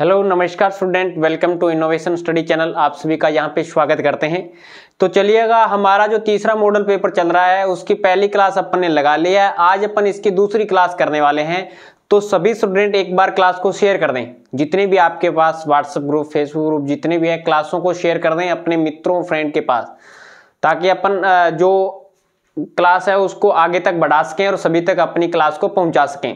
hello नमस्कार student welcome to innovation study channel आप सभी का यहाँ पे स्वागत करते हैं तो चलिएगा हमारा जो तीसरा मॉडल पेपर चल रहा है उसकी पहली क्लास अपन ने लगा लिया है आज अपन इसकी दूसरी क्लास करने वाले हैं तो सभी स्टूडेंट एक बार क्लास को शेयर कर दें जितने भी आपके पास व्हाट्सअप ग्रुप फेसबुक ग्रुप जितने भी हैं क्लासों को शेयर कर दें अपने मित्रों फ्रेंड के पास ताकि अपन जो क्लास है उसको आगे तक बढ़ा सकें और सभी तक अपनी क्लास को पहुँचा सकें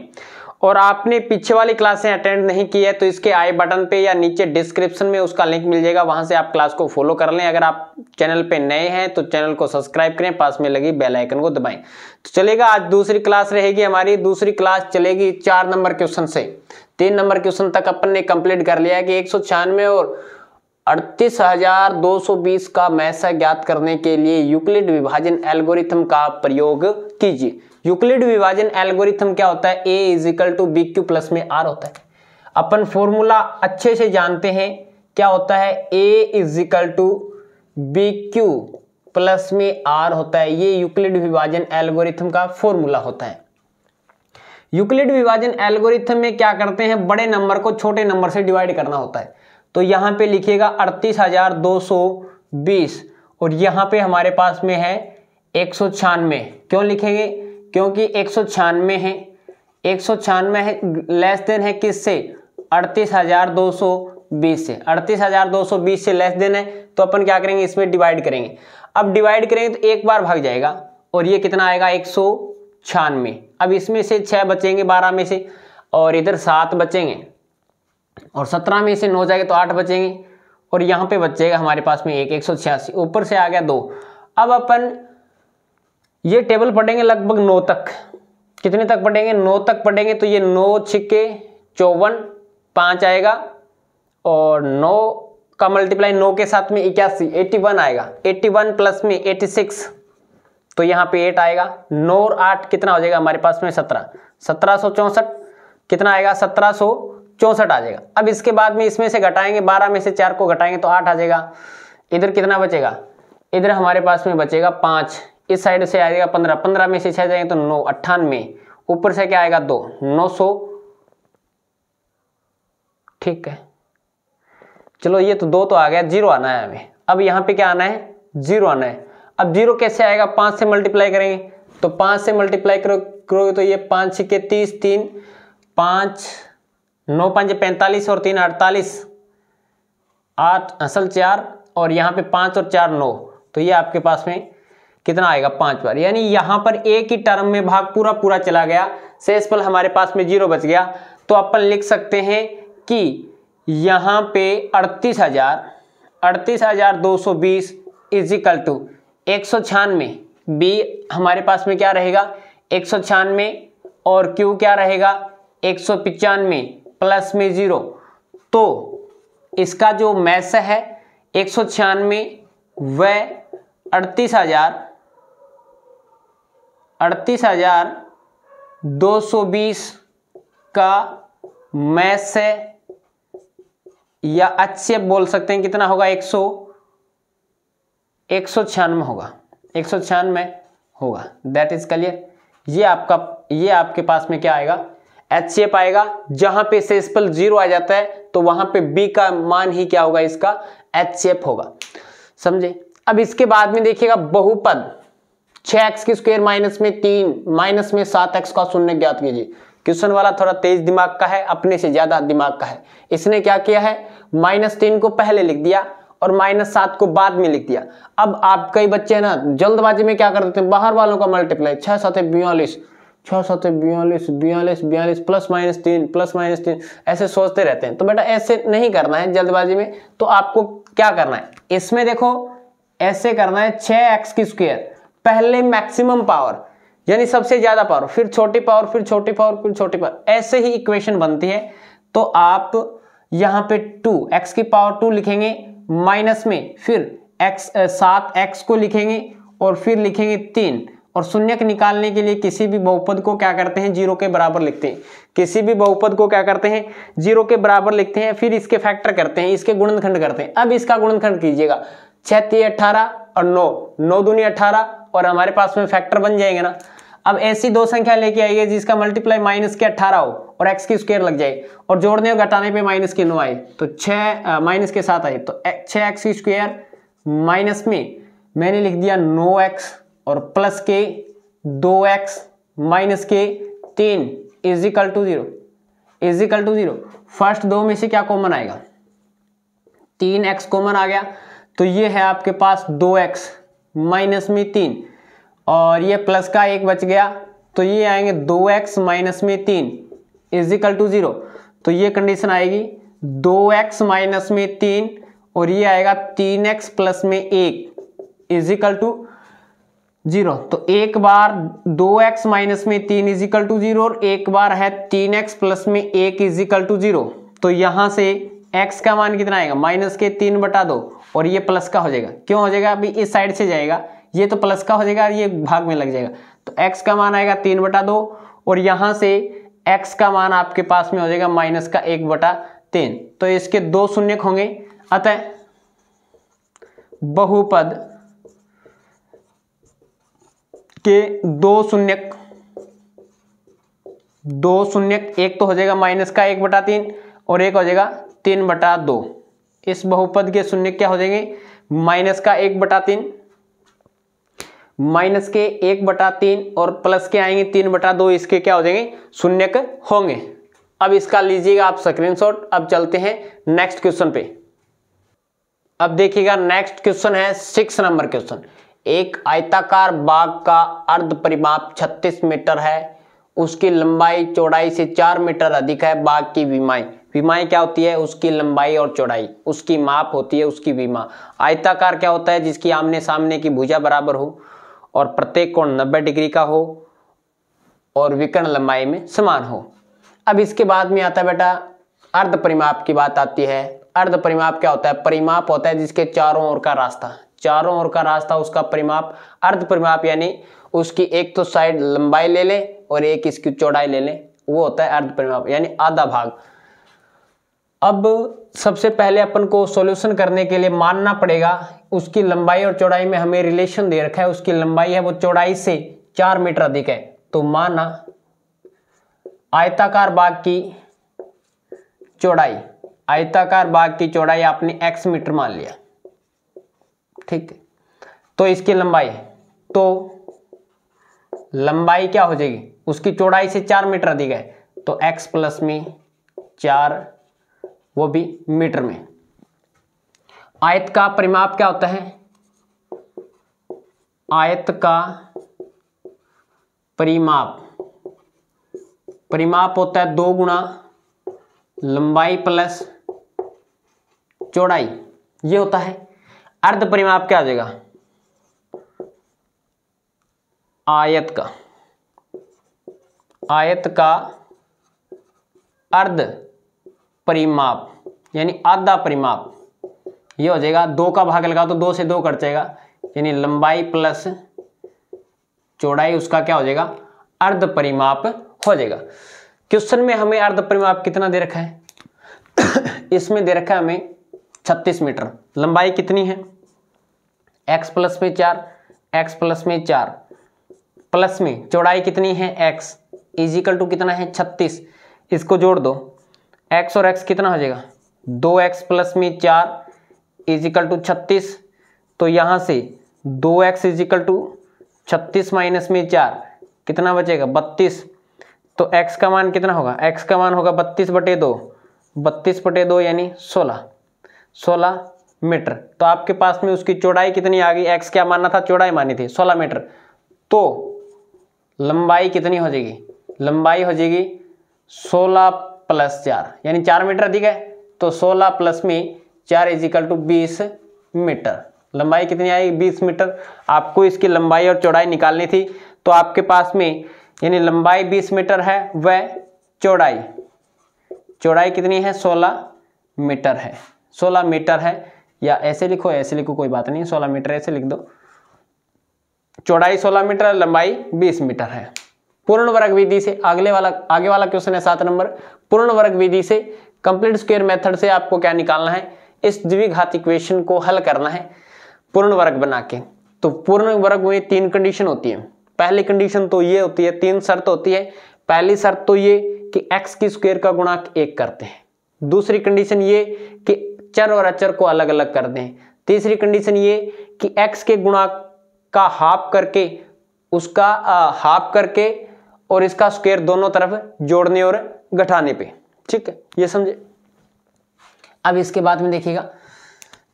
और आपने पीछे वाली क्लासें अटेंड नहीं की है तो इसके आई बटन पे या नीचे डिस्क्रिप्शन में उसका लिंक मिल जाएगा वहां से आप क्लास को फॉलो कर लें अगर आप चैनल पे नए हैं तो चैनल को सब्सक्राइब करें पास में लगी बेल आइकन को दबाएं तो चलेगा आज दूसरी क्लास रहेगी हमारी दूसरी क्लास चलेगी चार नंबर क्वेश्चन से तीन नंबर क्वेश्चन तक अपन ने कंप्लीट कर लिया है कि एक और अड़तीस हजार दो सौ बीस का मैसा ज्ञात करने के लिए यूक्लिड विभाजन एल्गोरिथम का प्रयोग कीजिए यूक्लिड विभाजन एल्गोरिथम क्या होता है a equal to b q plus में आर होता है अपन फॉर्मूला अच्छे से जानते हैं क्या होता है a equal to b q plus में आर होता है ये यूक्लिड विभाजन एल्गोरिथम का फॉर्मूला होता है यूक्लिड विभाजन एल्गोरिथम में क्या करते हैं बड़े नंबर को छोटे नंबर से डिवाइड करना होता है तो यहाँ पे लिखिएगा अड़तीस हजार दो सौ बीस और यहाँ पे हमारे पास में है एक सौ छियानवे क्यों लिखेंगे क्योंकि एक सौ छियानवे है एक सौ छियानवे है लेस देन है किस से अड़तीस हज़ार दो सौ बीस से अड़तीस हज़ार दो सौ बीस से लेस देन है तो अपन क्या करेंगे इसमें डिवाइड करेंगे अब डिवाइड करेंगे तो एक बार भाग जाएगा और ये कितना आएगा एक सौ छियानवे अब इसमें से छः बचेंगे बारह में से और इधर सात बचेंगे और सत्रह में से नौ जाएगा तो आठ बचेंगे और यहाँ पे बचेगा हमारे पास में एक एक सौ छियासी ऊपर से आ गया दो अब अपन ये टेबल पढ़ेंगे लगभग नौ तक कितने तक पढ़ेंगे नौ तक पढ़ेंगे तो ये नौ छिक्के चौवन पाँच आएगा और नौ का मल्टीप्लाई नौ के साथ में इक्यासी एट्टी वन आएगा एट्टी वन प्लस में एट्टी सिक्स तो यहाँ पे एट आएगा नौ और आठ कितना हो जाएगा हमारे पास में सत्रह सत्रह सौ चौंसठ कितना आएगा सत्रह सौ चौंसठ आ जाएगा अब इसके बाद में इसमें से घटाएंगे बारह में से चार को घटाएंगे तो आठ आ जाएगा इधर कितना बचेगा इधर हमारे पास में बचेगा पाँच इस साइड से आएगा पंद्रह पंद्रह में से छह जाएंगे तो नौ अट्ठानवे ऊपर से क्या आएगा दो नौ सौ ठीक है चलो ये तो दो तो आ गया जीरो आना है हमें अब यहां पे क्या आना है जीरो आना है अब जीरो कैसे आएगा पांच से मल्टीप्लाई करेंगे तो पांच से मल्टीप्लाई करो करोगे तो ये छ के तीस तीन पांच नौ पांच पैंतालीस और तीन अड़तालीस आठ असल चार और यहां पे पांच और चार नौ तो ये आपके पास में कितना आएगा पांच बार यानी यहां पर एक ही टर्म में भाग पूरा पूरा चला गया शेषफल हमारे पास में जीरो बच गया तो अपन लिख सकते हैं कि यहाँ पे अड़तीस हजार अड़तीस हजार दो सौ बीस इक्वल टू एक सौ छियानवे बी हमारे पास में क्या रहेगा एक सौ छियानवे और क्यू क्या रहेगा एक सौ पचानवे प्लस में ज़ीरो तो इसका जो मैस है एक सौ छियानवे व अड़तीस हजार अड़तीस हजार दो सौ बीस का मैस है या अच्छे बोल सकते हैं कितना होगा एक सौ एक सौ छियानवे होगा एक सौ छियानवे होगा दैट इज क्लियर ये आपका ये आपके पास में क्या आएगा एच एफ आएगा जहां पे सेसपल जीरो आ जाता है तो वहां पे बी का मान ही क्या होगा इसका एच एफ होगा समझे अब इसके बाद में देखिएगा बहुपद छह एक्स की स्क्वेयर माइनस में तीन माइनस में सात एक्स का शून्य ज्ञात कीजिए क्वेश्चन वाला थोड़ा तेज दिमाग का है अपने से ज्यादा दिमाग का है इसने क्या किया है माइनस तीन को पहले लिख दिया और माइनस सात को बाद में लिख दिया अब आप कई बच्चे ना जल्दबाजी में क्या कर देते हैं बाहर वालों का मल्टीप्लाई छह सात बयालीस छह सात बयालीस बयालीस बयालीस प्लस माइनस तीन प्लस माइनस तीन ऐसे सोचते रहते हैं तो बेटा ऐसे नहीं करना है जल्दबाजी में तो आपको क्या करना है इसमें देखो ऐसे करना है छह एक्स की स्क्वेयर पहले मैक्सिमम पावर यानी सबसे ज्यादा पावर फिर छोटी पावर फिर छोटी पावर फिर छोटी पावर ऐसे ही इक्वेशन बनती है तो आप यहां पे टू एक्स की पावर टू लिखेंगे माइनस में फिर एक्स सात एक्स को लिखेंगे और फिर लिखेंगे तीन और शून्य निकालने के लिए किसी भी बहुपद को क्या करते हैं जीरो के बराबर लिखते हैं किसी भी बहुपद को क्या करते हैं जीरो के बराबर लिखते हैं फिर इसके फैक्टर करते हैं इसके गुणनखंड करते हैं अब इसका गुणनखंड कीजिएगा छत्तीस अठारह और नौ नौ दूनी अठारह और हमारे पास में फैक्टर बन जाएंगे ना अब ऐसी दो संख्या लेके आइए जिसका मल्टीप्लाई माइनस के अट्ठारह हो और एक्स की स्क्वायर लग जाए और जोड़ने और घटाने पे माइनस के नौ आए तो छ माइनस के साथ आए तो छः एक्स की स्क्वायर माइनस में मैंने लिख दिया नो एक्स और प्लस के दो एक्स माइनस के तीन is equal to zero is equal to zero first दो में से क्या कॉमन आएगा तीन एक्स कॉमन आ गया तो ये है आपके पास दो एक्स माइनस में तीन और ये प्लस का एक बच गया तो ये आएंगे दो एक्स माइनस में तीन इजिकल टू ज़ीरो तो ये कंडीशन आएगी दो एक्स माइनस में तीन और ये आएगा तीन एक्स प्लस में एक इजिकल टू जीरो तो एक बार दो एक्स माइनस में तीन इजिकल टू जीरो और एक बार है तीन एक्स प्लस में एक इजिकल टू जीरो तो यहाँ से एक्स का मान कितना आएगा माइनस के तीन बटा दो और ये प्लस का हो जाएगा क्यों हो जाएगा अभी इस साइड से जाएगा ये तो प्लस का हो जाएगा ये भाग में लग जाएगा तो एक्स का मान आएगा तीन बटा दो और यहाँ से एक्स का मान आपके पास में हो जाएगा माइनस का एक बटा तीन तो इसके दो शून्य होंगे अतः बहुपद के दो शून्य दो शून्य एक तो हो जाएगा माइनस का एक बटा तीन और एक हो जाएगा तीन बटा दो इस बहुपद के शून्य क्या हो जाएंगे माइनस का एक बटा तीन माइनस के एक बटा तीन और प्लस के आएंगे तीन बटा दो इसके क्या हो जाएंगे शून्य होंगे अब इसका लीजिएगा आप स्क्रीनशॉट अब चलते हैं नेक्स्ट क्वेश्चन पे अब देखिएगा नेक्स्ट क्वेश्चन है सिक्स नंबर क्वेश्चन एक आयताकार बाग का अर्ध परिमाप 36 मीटर है उसकी लंबाई चौड़ाई से 4 मीटर अधिक है बाग की बीमाई विमाएं क्या होती है उसकी लंबाई और चौड़ाई उसकी माप होती है उसकी बीमा आयताकार क्या होता है जिसकी आमने सामने की भुजा बराबर हो और प्रत्येक कोण नब्बे डिग्री का हो और विकर्ण लंबाई में समान हो अब इसके बाद में आता है बेटा अर्ध परिमाप की बात आती है अर्ध परिमाप क्या होता है परिमाप होता है जिसके चारों ओर का रास्ता चारों ओर का रास्ता उसका परिमाप अर्ध परिमाप यानी उसकी एक तो साइड लंबाई ले लें और एक इसकी चौड़ाई ले लें वो होता है अर्ध परिमाप यानी आधा भाग अब सबसे पहले अपन को सॉल्यूशन करने के लिए मानना पड़ेगा उसकी लंबाई और चौड़ाई में हमें रिलेशन दे रखा है उसकी लंबाई है वो चौड़ाई से चार मीटर अधिक है तो माना आयताकार बाग की चौड़ाई आयताकार बाग की चौड़ाई आपने एक्स मीटर मान लिया ठीक तो इसकी लंबाई तो लंबाई क्या हो जाएगी उसकी चौड़ाई से चार मीटर अधिक है तो एक्स प्लस में चार वो भी मीटर में आयत का परिमाप क्या होता है आयत का परिमाप परिमाप होता है दो गुणा लंबाई प्लस चौड़ाई ये होता है अर्ध परिमाप क्या आ जाएगा आयत का आयत का अर्ध परिमाप यानी आधा परिमाप ये हो जाएगा दो का भाग लगा तो दो से दो कट जाएगा यानी लंबाई प्लस चौड़ाई उसका क्या हो जाएगा अर्ध परिमाप हो जाएगा क्वेश्चन में हमें अर्ध परिमाप कितना दे रखा है इसमें दे रखा है हमें 36 मीटर लंबाई कितनी है x प्लस में चार x प्लस में चार प्लस में चौड़ाई कितनी है x इजिकल टू कितना है 36 इसको जोड़ दो एक्स और एक्स कितना हो जाएगा दो एक्स प्लस में चार इजिकल टू छत्तीस तो यहाँ से दो एक्स इजिकल टू छत्तीस माइनस में चार कितना बचेगा बत्तीस तो x का मान कितना होगा x का मान होगा बत्तीस बटे दो बत्तीस बटे दो यानी सोलह सोलह मीटर तो आपके पास में उसकी चौड़ाई कितनी आ गई x क्या मानना था चौड़ाई मानी थी सोलह मीटर तो लंबाई कितनी हो जाएगी लंबाई हो जाएगी सोलह प्लस चार यानी चार मीटर अधिक है तो सोलह प्लस में चार इज इक्वल टू बीस मीटर लंबाई कितनी आएगी बीस मीटर आपको इसकी लंबाई और चौड़ाई निकालनी थी तो आपके पास में यानी लंबाई बीस मीटर है वह चौड़ाई चौड़ाई कितनी है सोलह मीटर है सोलह मीटर है या ऐसे लिखो ऐसे लिखो कोई बात नहीं सोलह मीटर ऐसे लिख दो चौड़ाई सोलह मीटर लंबाई बीस मीटर है पूर्ण वर्ग विधि से अगले वाला आगे वाला क्वेश्चन है सात नंबर पूर्ण वर्ग विधि से कंप्लीट स्क्वेयर मेथड से आपको क्या निकालना है इस द्विघात इक्वेशन को हल करना है पूर्ण वर्ग बना के तो पूर्ण वर्ग में तीन कंडीशन होती है पहली कंडीशन तो ये होती है तीन शर्त होती है पहली शर्त तो ये कि एक्स की स्क्वेयर का गुणाक एक करते हैं दूसरी कंडीशन ये कि चर और अचर को अलग अलग कर दें तीसरी कंडीशन ये कि एक्स के गुणाक का हाफ करके उसका हाफ करके और इसका स्क्वेयर दोनों तरफ जोड़ने और घटाने पे ठीक है ये समझे अब इसके बाद में देखिएगा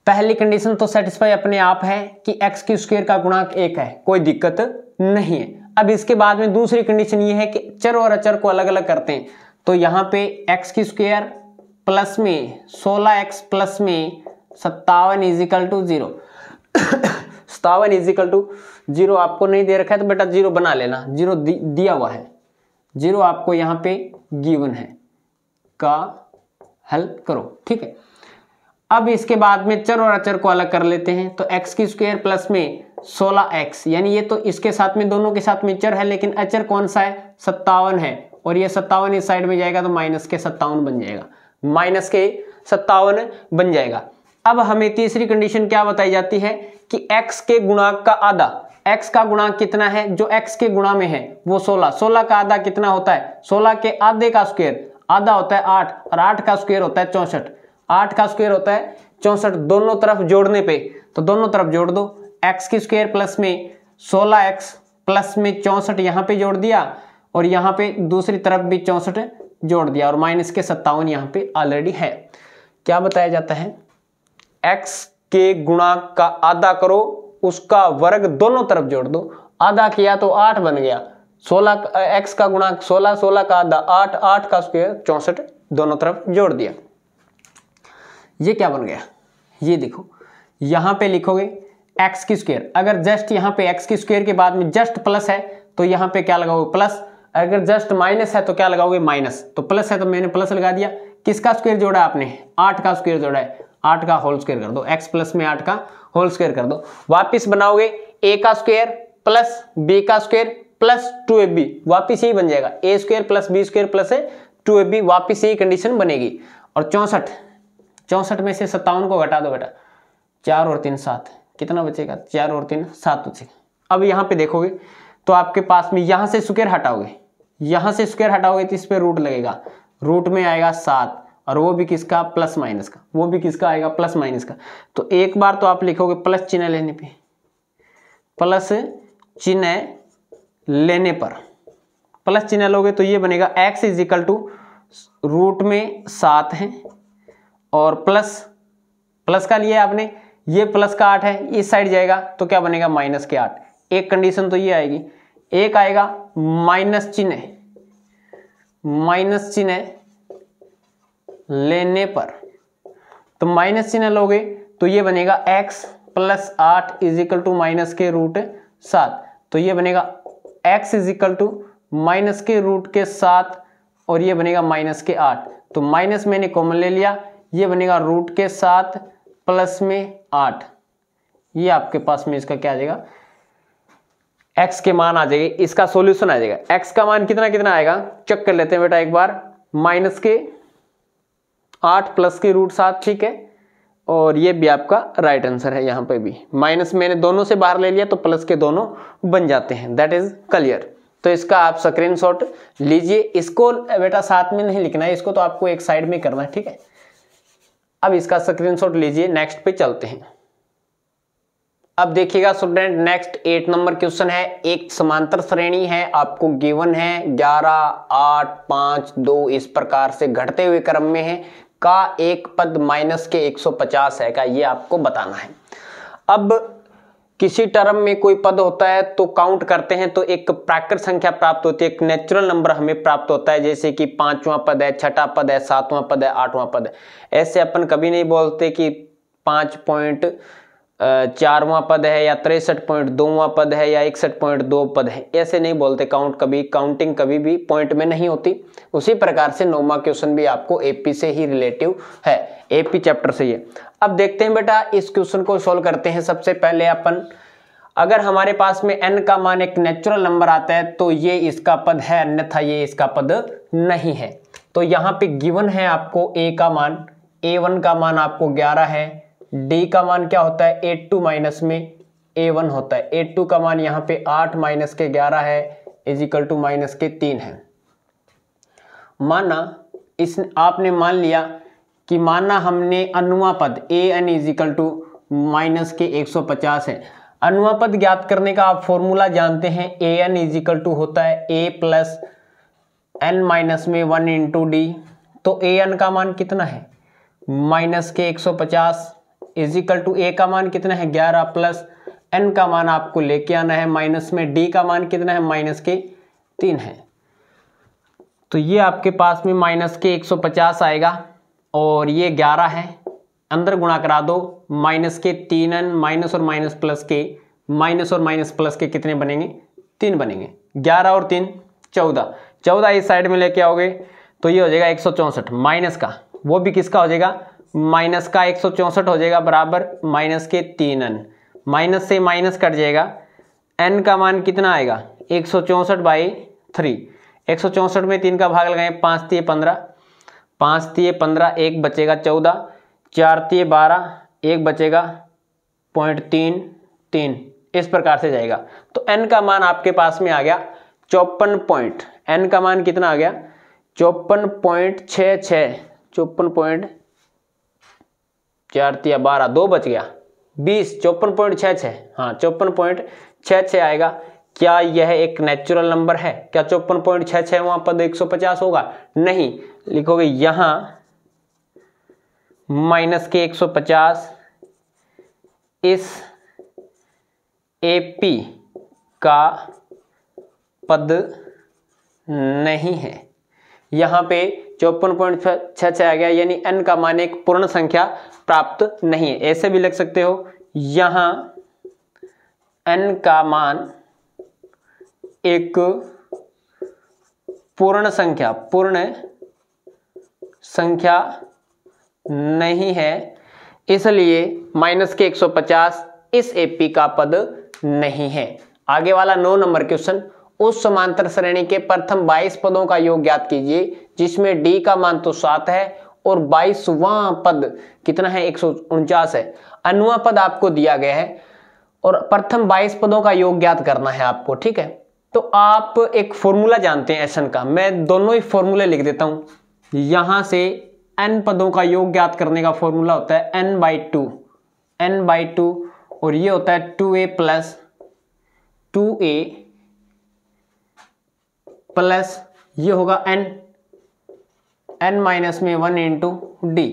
पहली कंडीशन तो सेटिस्फाई अपने आप है कि एक्स की स्क्वेयर का गुणांक एक है कोई दिक्कत नहीं है अब इसके बाद में दूसरी कंडीशन ये है कि चर और अचर को अलग अलग करते हैं तो यहां पे एक्स की स्क्वेयर प्लस में सोलह एक्स प्लस में सत्तावन इजिकल टू जीरो सत्तावन इजिकल टू जीरो आपको नहीं दे रखा है तो बेटा जीरो बना लेना जीरो दिया हुआ है जीरो आपको यहां पे गिवन है का हल करो ठीक है अब इसके बाद में चर और अचर को अलग कर लेते हैं तो एक्स की स्क्वेयर प्लस में सोलह एक्स यानी ये तो इसके साथ में दोनों के साथ में चर है लेकिन अचर कौन सा है सत्तावन है और ये सत्तावन इस साइड में जाएगा तो माइनस के सत्तावन बन जाएगा माइनस के सत्तावन बन जाएगा अब हमें तीसरी कंडीशन क्या बताई जाती है कि एक्स के गुणाक का आधा x का गुणा कितना है जो x के गुणा में है वो 16 16 का आधा कितना होता है 16 के आधे का स्क्वेयर आधा होता है आठ और आठ का स्क्वेयर होता है चौसठ आठ का स्क्वेयर होता है चौसठ दोनों तरफ जोड़ने पे तो दोनों तरफ जोड़ दो एक्स की स्क्वेयर प्लस में सोलह एक्स प्लस में चौसठ यहाँ पे जोड़ दिया और यहाँ पे दूसरी तरफ भी चौसठ जोड़ दिया और माइनस के सत्तावन यहाँ पे ऑलरेडी है क्या बताया जाता है एक्स के गुणा का आधा करो उसका वर्ग दोनों तरफ जोड़ दो आधा किया तो आठ बन गया सोलह एक्स का गुणा सोलह सोलह का आधा आठ आठ का स्क्वेयर चौंसठ दोनों तरफ जोड़ दिया ये क्या बन गया ये देखो यहां पे लिखोगे एक्स की स्क्वेयर अगर जस्ट यहां पे एक्स की स्क्वेयर के बाद में जस्ट प्लस है तो यहां पे क्या लगाओगे प्लस अगर जस्ट माइनस है तो क्या लगाओगे माइनस तो प्लस है तो मैंने प्लस लगा दिया किसका स्क्वेयर जोड़ा आपने आठ का स्क्वेयर जोड़ा है आठ का होल स्क्वेयर कर दो एक्स प्लस में आठ का होल स्क्वायर कर दो वापिस बनाओगे ए का स्क्वेयर प्लस बी का square plus two a b वापिस यही बन जाएगा a square plus b square plus two a b वापिस यही कंडीशन बनेगी और चौंसठ चौंसठ में से सत्तावन को घटा दो बेटा चार और तीन सात कितना बचेगा चार और तीन सात बचेगा अब यहाँ पे देखोगे तो आपके पास में यहाँ से स्क्वेयर हटाओगे यहाँ से स्क्वेयर हटाओगे तो इस पर रूट लगेगा रूट में आएगा सात और वो भी किसका प्लस माइनस का वो भी किसका आएगा प्लस माइनस का तो एक बार तो आप लिखोगे प्लस चिन्ह लेने पे प्लस चिन्ह लेने पर प्लस चिन्ह लोगे तो ये बनेगा x is equal to root में सात है और प्लस प्लस का लिया आपने ये प्लस का आठ है इस साइड जाएगा तो क्या बनेगा माइनस के आठ एक कंडीशन तो ये आएगी एक आएगा माइनस चिन्ह माइनस चिन्ह लेने पर तो माइनस चिन्ह लोगे तो ये बनेगा x प्लस आठ इज इक्वल टू माइनस के रूट सात तो ये बनेगा x is equal to minus के रूट के सात और ये बनेगा माइनस के आठ तो माइनस मैंने कॉमन ले लिया ये बनेगा रूट के सात प्लस में आठ ये आपके पास में इसका क्या आ जाएगा एक्स के मान आ जाएगी इसका सॉल्यूशन आ जाएगा एक्स का मान कितना कितना आएगा चेक कर लेते हैं बेटा एक बार माइनस के आठ प्लस के रूट सात ठीक है और ये भी आपका राइट आंसर है यहाँ पे भी माइनस मैंने दोनों से बाहर ले लिया तो प्लस के दोनों बन जाते हैं दैट इज क्लियर तो इसका आप स्क्रीन शॉट लीजिए इसको बेटा साथ में नहीं लिखना है इसको तो आपको एक साइड में करना है ठीक है अब इसका स्क्रीन शॉट लीजिए नेक्स्ट पे चलते हैं अब देखिएगा स्टूडेंट नेक्स्ट एट नंबर क्वेश्चन है एक समांतर श्रेणी है आपको गिवन है ग्यारह आठ पांच दो इस प्रकार से घटते हुए क्रम में है का एक पद माइनस के 150 है का ये आपको बताना है अब किसी टर्म में कोई पद होता है तो काउंट करते हैं तो एक प्राकृत संख्या प्राप्त होती है एक नेचुरल नंबर हमें प्राप्त होता है जैसे कि पांचवां पद है छठा पद है सातवां पद है आठवां पद है ऐसे अपन कभी नहीं बोलते कि पाँच पॉइंट चारवा पद है या तिरसठ पॉइंट दोवा पद है या इकसठ पॉइंट दो पद है ऐसे नहीं बोलते काउंट कभी काउंटिंग कभी भी पॉइंट में नहीं होती उसी प्रकार से नौवा क्वेश्चन भी आपको एपी से ही रिलेटिव है एपी चैप्टर से ये अब देखते हैं बेटा इस क्वेश्चन को सॉल्व करते हैं सबसे पहले अपन अगर हमारे पास में एन का मान एक नेचुरल नंबर आता है तो ये इसका पद है अन्यथा ये इसका पद नहीं है तो यहाँ पे गिवन है आपको ए का मान ए वन का मान आपको ग्यारह है डी का मान क्या होता है ए टू माइनस में ए वन होता है ए टू का मान यहाँ पे आठ माइनस के ग्यारह है इजिकल टू माइनस के तीन है माना इस आपने मान लिया कि माना हमने अनुआ पद a n equal to minus के एक सौ पचास है अनुआ पद ज्ञात करने का आप फॉर्मूला जानते हैं ए एन इजिकल टू होता है ए प्लस एन माइनस में वन इंटू डी तो ए एन का मान कितना है माइनस के एक सौ पचास इजिकल टू ए का मान कितना है ग्यारह प्लस एन का मान आपको लेके आना है माइनस में डी का मान कितना है माइनस के तीन है तो ये आपके पास में माइनस के 150 आएगा और ये 11 है अंदर गुणा करा दो माइनस के तीन एन माइनस और माइनस प्लस के माइनस और माइनस प्लस के कितने बनेंगे तीन बनेंगे ग्यारह और तीन चौदह चौदह इस साइड में लेके आओगे तो ये हो जाएगा एक माइनस का वो भी किसका हो जाएगा माइनस का एक हो जाएगा बराबर माइनस के तीन एन माइनस से माइनस कट जाएगा एन का मान कितना आएगा एक सौ चौंसठ बाई थ्री एक सौ चौंसठ में तीन का भाग लगाए पाँच तीय पंद्रह पाँच तीय पंद्रह एक बचेगा चौदह चार तीय बारह एक बचेगा पॉइंट तीन तीन इस प्रकार से जाएगा तो एन का मान आपके पास में आ गया चौपन पॉइंट एन का मान कितना आ गया चौपन पॉइंट छः छः चौपन पॉइंट चार तिया बारह दो बच गया बीस चौपन पॉइंट छः छः हाँ चौपन पॉइंट छः छः आएगा क्या यह एक नेचुरल नंबर है क्या चौपन पॉइंट छः छः वहाँ पद तो एक सौ पचास होगा नहीं लिखोगे यहाँ माइनस के एक सौ पचास इस ए पी का पद नहीं है यहाँ पे चौपन पॉइंट छः छः आ गया यानी एन का मान एक पूर्ण संख्या प्राप्त नहीं है ऐसे भी लिख सकते हो यहाँ एन का मान एक पूर्ण संख्या पूर्ण संख्या नहीं है इसलिए माइनस के 150 इस एपी का पद नहीं है आगे वाला नौ नंबर क्वेश्चन उस समांतर श्रेणी के प्रथम 22 पदों का योग ज्ञात कीजिए जिसमें डी का मान तो सात है और बाईसवां पद कितना है एक है अनवा पद आपको दिया गया है और प्रथम 22 पदों का योग ज्ञात करना है आपको ठीक है तो आप एक फॉर्मूला जानते हैं एसन का मैं दोनों ही फॉर्मूले लिख देता हूं यहां से एन पदों का योग ज्ञात करने का फॉर्मूला होता है n by two n by two और ये होता है two a plus two a plus ये होगा एन एन माइनस में वन इंटू डी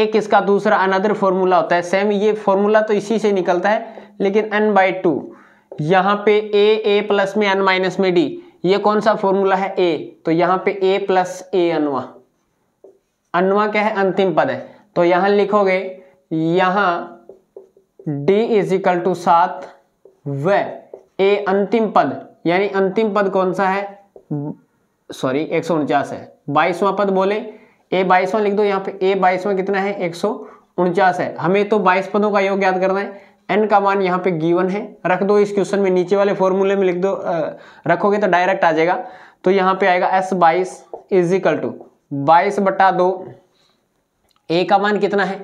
एक इसका दूसरा अनदर फॉर्मूला होता है सेम ये फॉर्मूला तो इसी से निकलता है लेकिन एन बाई टू यहाँ पे ए ए प्लस में एन माइनस में डी ये कौन सा फॉर्मूला है ए तो यहाँ पे ए प्लस ए अनवा अनवा क्या है अंतिम पद है तो यहाँ लिखोगे यहाँ डी इज इक्वल टू सात व ए अंतिम पद यानी अंतिम पद कौन सा है सॉरी एक सौ उनचास है बाईसवां पद बोले ए बाईसवां लिख दो यहाँ पे ए बाईसवां कितना है एक सौ उनचास है हमें तो बाईस पदों का योग याद करना है एन का मान यहाँ पे गिवन है रख दो इस क्वेश्चन में नीचे वाले फॉर्मूले में लिख दो आ, रखोगे तो डायरेक्ट आ जाएगा तो यहाँ पे आएगा एस बाईस इज इक्वल टू बाईस बटा दो ए का मान कितना है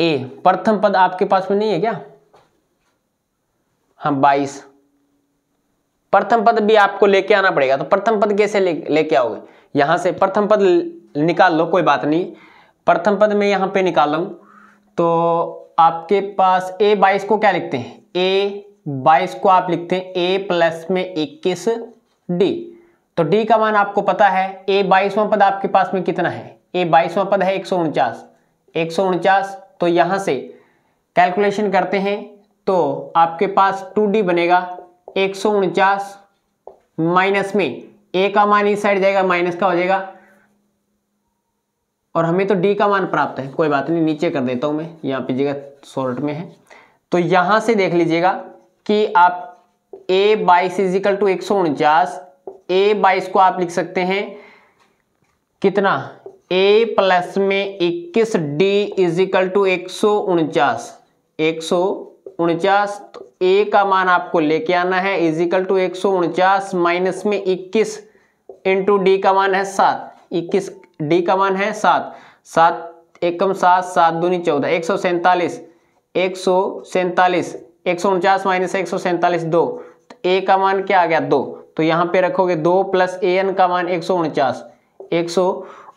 ए प्रथम पद आपके पास में नहीं है क्या हाँ बाईस प्रथम पद भी आपको लेके आना पड़ेगा तो प्रथम पद कैसे ले, लेके आओगे यहां से प्रथम पद निकाल लो कोई बात नहीं प्रथम पद में यहां पे लू तो आपके पास ए बाईस को क्या लिखते हैं ए बाईस को आप लिखते हैं ए प्लस में इक्कीस डी तो डी का मान आपको पता है ए बाईसवां पद आपके पास में कितना है ए बाईसवां पद है एक सौ उनचास एक सौ उनचास तो यहां से कैलकुलेशन करते हैं तो आपके पास टू डी बनेगा एक सौ उनचास माइनस में ए का मान इस साइड जाएगा माइनस का हो जाएगा और हमें तो डी का मान प्राप्त है कोई बात नहीं नीचे कर देता हूं मैं यहां पे जगह शॉर्ट में है तो यहां से देख लीजिएगा कि आप ए बाईस इजिकल टू एक सौ उनचास ए बाईस को आप लिख सकते हैं कितना ए प्लस में इक्कीस डी इजिकल टू एक सौ उनचास एक सौ उनचास ए का मान आपको लेके आना है इजिकल टू एक सौ उनचास माइनस में इक्कीस इंटू डी का मान है सात इक्कीस डी का मान है सात सात एकम सात सात दूनी चौदह एक सौ सैंतालीस एक सौ सैंतालीस एक सौ उनचास माइनस एक सौ सैंतालीस दो तो ए का मान क्या आ गया दो तो यहाँ पे रखोगे दो प्लस ए एन का मान एक सौ उनचास एक सौ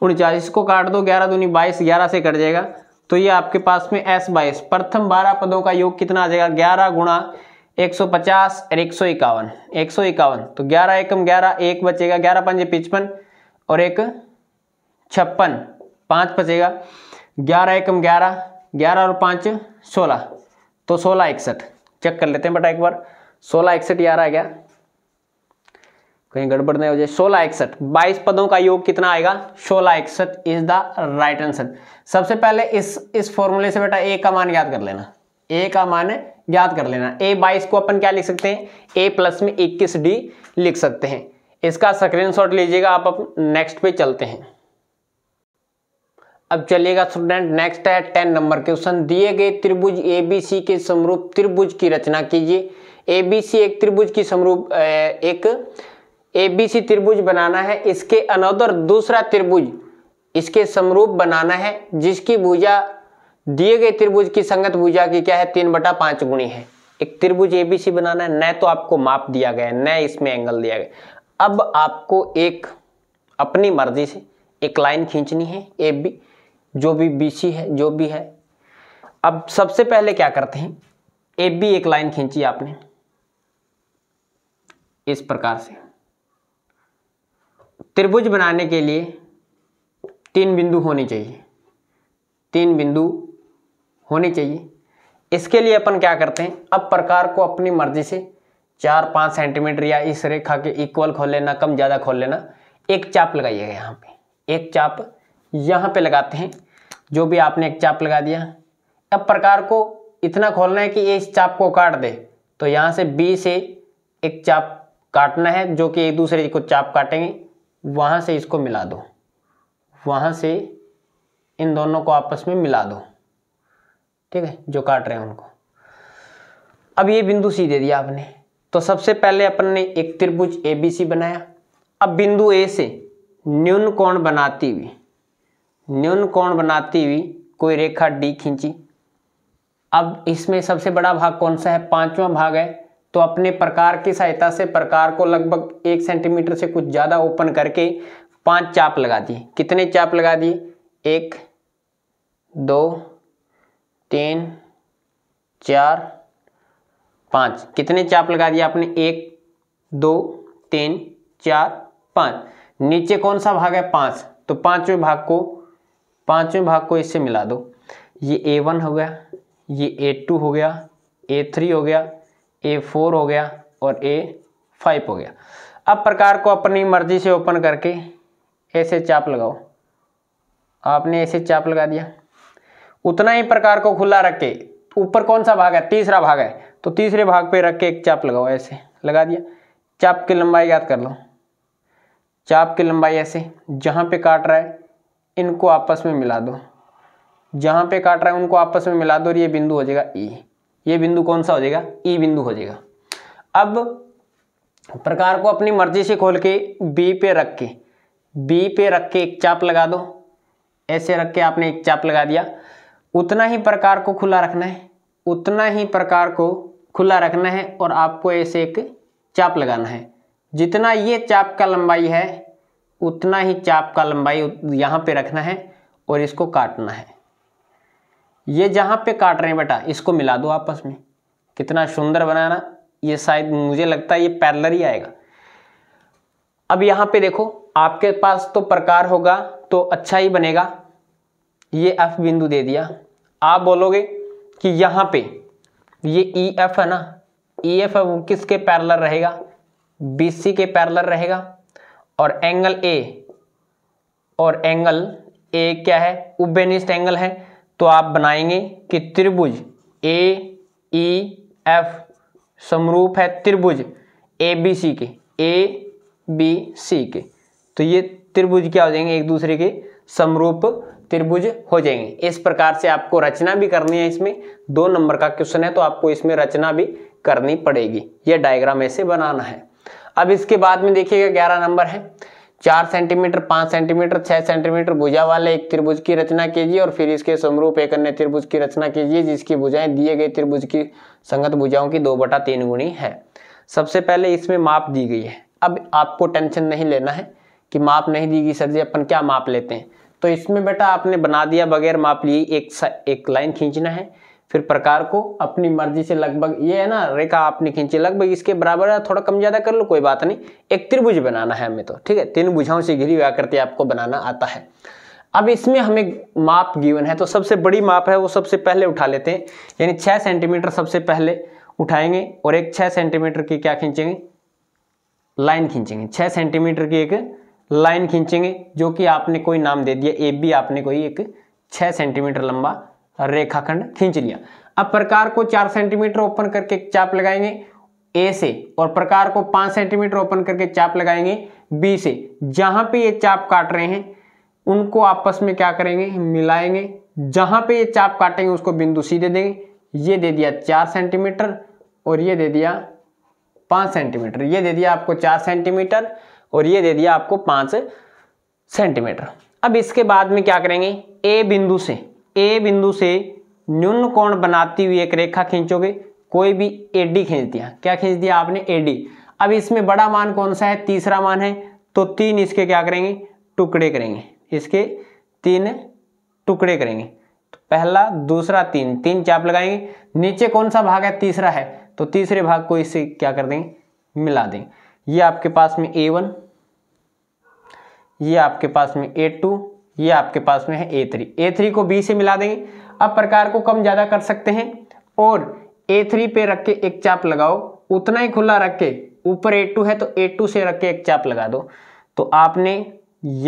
उनचास इसको काट दो ग्यारह दूनी बाईस ग्यारह से कट जाएगा तो ये आपके पास में एस बाईस प्रथम बारह पदों का योग कितना आ जाएगा ग्यारह गुणा एक सौ पचास और एक सौ इक्यावन एक सौ इक्यावन तो ग्यारह एकम ग्यारह एक बचेगा ग्यारह पंजे पिचपन और एक छप्पन पाँच बचेगा ग्यारह एकम ग्यारह ग्यारह और पाँच सोलह तो सोलह इकसठ चेक कर लेते हैं बेटा एक बार सोलह इकसठ ग्यारह आ गया कहीं गड़बड़ नहीं हो जाए सोलह इकसठ बाईस पदों का योग कितना आएगा सोलह इकसठ इज द राइट आंसर सबसे पहले इस इस फॉर्मूले से बेटा ए का मान याद कर लेना ए का मान याद कर लेना ए बाईस को अपन क्या लिख सकते हैं ए प्लस में इक्कीस डी लिख सकते हैं इसका स्क्रीन शॉट लीजिएगा आप अब नेक्स्ट पे चलते हैं अब चलिएगा स्टूडेंट नेक्स्ट है टेन नंबर क्वेश्चन दिए गए त्रिभुज ए बी सी के समरूप त्रिभुज की रचना कीजिए ए बी सी एक त्रिभुज की समरूप एक एबीसी त्रिभुज बनाना है इसके अनोदर दूसरा त्रिभुज इसके समरूप बनाना है जिसकी भुजा दिए गए त्रिभुज की संगत भुजा की क्या है तीन बटा पांच गुणी है एक त्रिभुज एबीसी बनाना है न तो आपको माप दिया गया है न इसमें एंगल दिया गया अब आपको एक अपनी मर्जी से एक लाइन खींचनी है ए बी जो भी बी सी है जो भी है अब सबसे पहले क्या करते हैं ए बी एक लाइन खींची आपने इस प्रकार से त्रिभुज बनाने के लिए तीन बिंदु होने चाहिए तीन बिंदु होने चाहिए इसके लिए अपन क्या करते हैं अब प्रकार को अपनी मर्जी से चार पाँच सेंटीमीटर या इस रेखा के इक्वल खोल लेना कम ज़्यादा खोल लेना एक चाप लगाइएगा यहाँ पे एक चाप यहाँ पे लगाते हैं जो भी आपने एक चाप लगा दिया अब प्रकार को इतना खोलना है कि ये इस चाप को काट दे तो यहाँ से बी से एक चाप काटना है जो कि एक दूसरे को चाप काटेंगे वहाँ से इसको मिला दो वहाँ से इन दोनों को आपस में मिला दो ठीक है जो काट रहे हैं उनको अब ये बिंदु सी दे दिया आपने तो सबसे पहले अपन ने एक त्रिभुज ए बी सी बनाया अब बिंदु ए से न्यून कोण बनाती हुई न्यून कोण बनाती हुई कोई रेखा डी खींची अब इसमें सबसे बड़ा भाग कौन सा है पांचवा भाग है तो अपने प्रकार की सहायता से प्रकार को लगभग एक सेंटीमीटर से कुछ ज़्यादा ओपन करके पांच चाप लगा दिए कितने चाप लगा दिए एक दो तीन चार पाँच कितने चाप लगा दिए आपने एक दो तीन चार पाँच नीचे कौन सा भाग है पाँच तो पाँचवें भाग को पाँचवें भाग को इससे मिला दो ये ए वन हो गया ये ए टू हो गया ए थ्री हो गया ए फोर हो गया और ए फाइव हो गया अब प्रकार को अपनी मर्जी से ओपन करके ऐसे चाप लगाओ आपने ऐसे चाप लगा दिया उतना ही प्रकार को खुला रख के ऊपर कौन सा भाग है तीसरा भाग है तो तीसरे भाग पे रख के एक चाप लगाओ ऐसे लगा दिया चाप की लंबाई याद कर लो चाप की लंबाई ऐसे जहाँ पे काट रहा है इनको आपस में मिला दो जहाँ पे काट रहा है उनको आपस में मिला दो और ये बिंदु हो जाएगा ई ये बिंदु कौन सा हो जाएगा ई e बिंदु हो जाएगा अब प्रकार को अपनी मर्जी से खोल के बी पे रख के बी पे रख के एक चाप लगा दो ऐसे रख के आपने एक चाप लगा दिया उतना ही प्रकार को खुला रखना है उतना ही प्रकार को खुला रखना है और आपको ऐसे एक चाप लगाना है जितना ये चाप का लंबाई है उतना ही चाप का लंबाई यहाँ पे रखना है और इसको काटना है ये जहाँ पे काट रहे हैं बेटा इसको मिला दो आपस में कितना सुंदर बनाना ये शायद मुझे लगता है ये पैरलर ही आएगा अब यहाँ पे देखो आपके पास तो प्रकार होगा तो अच्छा ही बनेगा ये एफ बिंदु दे दिया आप बोलोगे कि यहाँ पे ये ई e एफ है ना ई e एफ किसके पैरलर रहेगा बी सी के पैरलर रहेगा और एंगल ए और एंगल ए क्या है उबेनिस्ट एंगल है तो आप बनाएंगे कि त्रिभुज ए ई एफ समरूप है त्रिभुज ए बी सी के ए बी सी के तो ये त्रिभुज क्या हो जाएंगे एक दूसरे के समरूप त्रिभुज हो जाएंगे इस प्रकार से आपको रचना भी करनी है इसमें दो नंबर का क्वेश्चन है तो आपको इसमें रचना भी करनी पड़ेगी यह डायग्राम ऐसे बनाना है अब इसके बाद में देखिएगा ग्यारह नंबर है चार सेंटीमीटर पाँच सेंटीमीटर छः सेंटीमीटर भुजा वाले एक त्रिभुज की रचना कीजिए और फिर इसके समरूप एक अन्य त्रिभुज की रचना कीजिए जिसकी भुजाएं दिए गए त्रिभुज की संगत भुजाओं की दो बटा तीन गुणी है सबसे पहले इसमें माप दी गई है अब आपको टेंशन नहीं लेना है कि माप नहीं दी गई सर जी अपन क्या माप लेते हैं तो इसमें बेटा आपने बना दिया बगैर माप लिए एक एक लाइन खींचना है फिर प्रकार को अपनी मर्जी से लगभग ये है ना रेखा आपने खींची लगभग इसके बराबर है थोड़ा कम ज़्यादा कर लो कोई बात नहीं एक त्रिभुज बनाना है हमें तो ठीक है तीन भुजाओं से घिरी हुई आपको बनाना आता है अब इसमें हमें माप गिवन है तो सबसे बड़ी माप है वो सबसे पहले उठा लेते हैं यानी छः सेंटीमीटर सबसे पहले उठाएंगे और एक छः सेंटीमीटर की क्या खींचेंगे लाइन खींचेंगे छः सेंटीमीटर की एक लाइन खींचेंगे जो कि आपने कोई नाम दे दिया ए बी आपने कोई एक छह सेंटीमीटर लंबा रेखाखंड खींच लिया अब प्रकार को चार सेंटीमीटर ओपन करके चाप लगाएंगे ए से और प्रकार को पांच सेंटीमीटर ओपन करके चाप लगाएंगे बी से जहां पे ये चाप काट रहे हैं उनको आपस में क्या करेंगे मिलाएंगे जहां पे ये चाप काटेंगे उसको बिंदु सी दे देंगे ये दे दिया चार सेंटीमीटर और ये दे दिया पांच सेंटीमीटर ये दे दिया आपको चार सेंटीमीटर और ये दे दिया आपको पाँच सेंटीमीटर अब इसके बाद में क्या करेंगे ए बिंदु से ए बिंदु से न्यून कोण बनाती हुई एक रेखा खींचोगे कोई भी एडी खींच दिया क्या खींच दिया आपने एडी अब इसमें बड़ा मान कौन सा है तीसरा मान है तो तीन इसके क्या करेंगे टुकड़े करेंगे इसके तीन टुकड़े करेंगे तो पहला दूसरा तीन तीन चाप लगाएंगे नीचे कौन सा भाग है तीसरा है तो तीसरे भाग को इसे क्या कर देंगे मिला देंगे ये आपके पास में ए वन ये आपके पास में ए टू ये आपके पास में है ए थ्री ए थ्री को बी से मिला देंगे अब प्रकार को कम ज़्यादा कर सकते हैं और ए थ्री पे रख के एक चाप लगाओ उतना ही खुला रख के ऊपर ए टू है तो ए टू से रख के एक चाप लगा दो तो आपने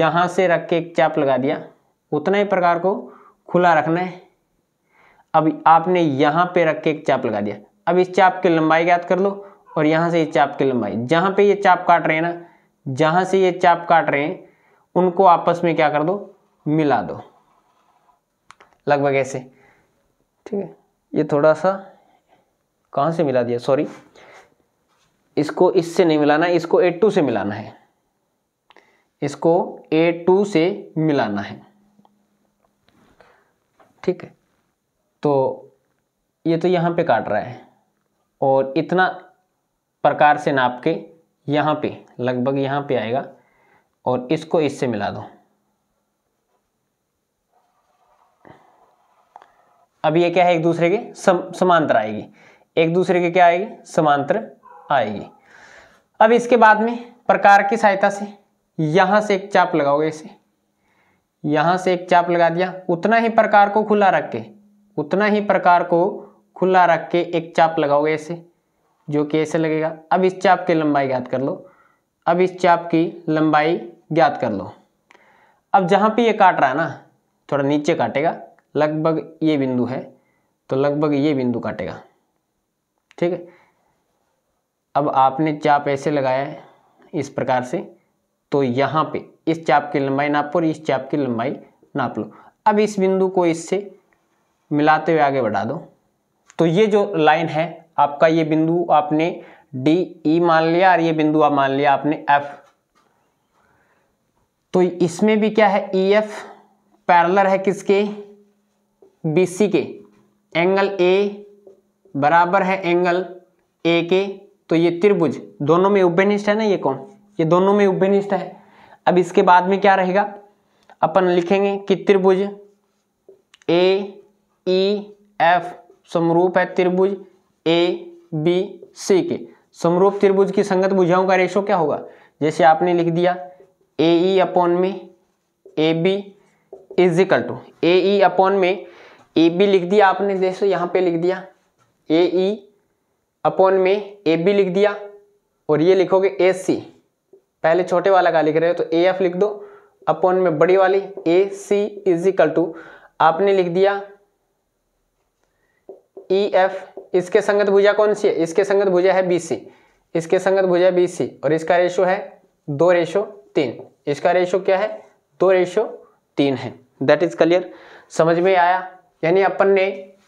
यहां से रख के एक चाप लगा दिया उतना ही प्रकार को खुला रखना है अब आपने यहां पे रख के एक चाप लगा दिया अब इस चाप की लंबाई याद कर लो और यहाँ से ये चाप की लंबाई जहाँ पे ये चाप काट रहे हैं ना जहाँ से ये चाप काट रहे हैं उनको आपस में क्या कर दो मिला दो लगभग ऐसे ठीक है ये थोड़ा सा कहाँ से मिला दिया सॉरी इसको इससे नहीं मिलाना इसको ए टू से मिलाना है इसको ए टू से मिलाना है ठीक है तो ये तो यहाँ पे काट रहा है और इतना प्रकार से नाप के यहाँ पे लगभग यहाँ पे आएगा और इसको इससे मिला दो अब ये क्या है एक दूसरे के सम, समांतर आएगी एक दूसरे के क्या आएगी समांतर आएगी अब इसके बाद में प्रकार की सहायता से यहां से एक चाप लगाओगे इसे यहां से एक चाप लगा दिया उतना ही प्रकार को खुला रख के उतना ही प्रकार को खुला रख के एक चाप लगाओगे ऐसे जो कि ऐसे लगेगा अब इस चाप की लंबाई ज्ञात कर लो अब इस चाप की लंबाई ज्ञात कर लो अब जहाँ पे ये काट रहा है ना थोड़ा नीचे काटेगा लगभग ये बिंदु है तो लगभग ये बिंदु काटेगा ठीक है अब आपने चाप ऐसे लगाया है इस प्रकार से तो यहाँ पे इस चाप की लंबाई नाप और इस चाप की लंबाई नाप लो अब इस बिंदु को इससे मिलाते हुए आगे बढ़ा दो तो ये जो लाइन है आपका ये बिंदु आपने डी ई e मान लिया और ये बिंदु आप मान लिया आपने एफ तो इसमें भी क्या है ई एफ पैरलर है किसके बी सी के एंगल ए बराबर है एंगल ए के तो ये त्रिभुज दोनों में उभयनिष्ठ है ना ये कौन ये दोनों में उभयनिष्ठ है अब इसके बाद में क्या रहेगा अपन लिखेंगे कि त्रिभुज ए ई एफ समरूप है त्रिभुज ए बी सी के समरूप त्रिभुज की संगत भुजाओं का रेशो क्या होगा जैसे आपने लिख दिया ए ई अपॉन में A B is equal to A E upon में ए बी लिख दिया आपने जैसे यहाँ पे लिख दिया ए ई अपॉन में ए बी लिख दिया और ये लिखोगे ए सी पहले छोटे वाला का लिख रहे हो तो ए एफ लिख दो अपॉन में बड़ी वाली A C is equal to आपने लिख दिया ई e एफ इसके संगत भुजा कौन सी है इसके संगत भुजा है बी इसके संगत भुजा बी सी और इसका रेशो है दो रेशो तीन इसका रेशो क्या है दो रेशो तीन है दैट इज क्लियर समझ में आया यानी अपन ने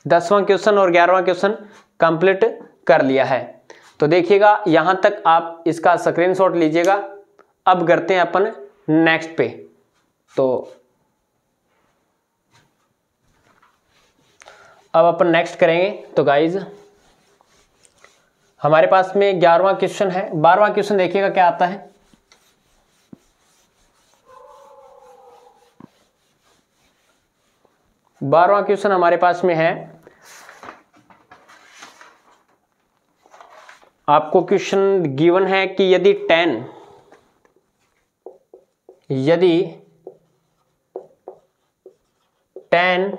दसवां क्वेश्चन और ग्यारहवां क्वेश्चन कंप्लीट कर लिया है तो देखिएगा यहाँ तक आप इसका स्क्रीनशॉट लीजिएगा अब करते हैं अपन नेक्स्ट पे तो अब अपन नेक्स्ट करेंगे तो गाइज हमारे पास में ग्यारहवा क्वेश्चन है बारहवा क्वेश्चन देखिएगा क्या आता है बारहवा क्वेश्चन हमारे पास में है आपको क्वेश्चन गिवन है कि यदि टेन यदि tan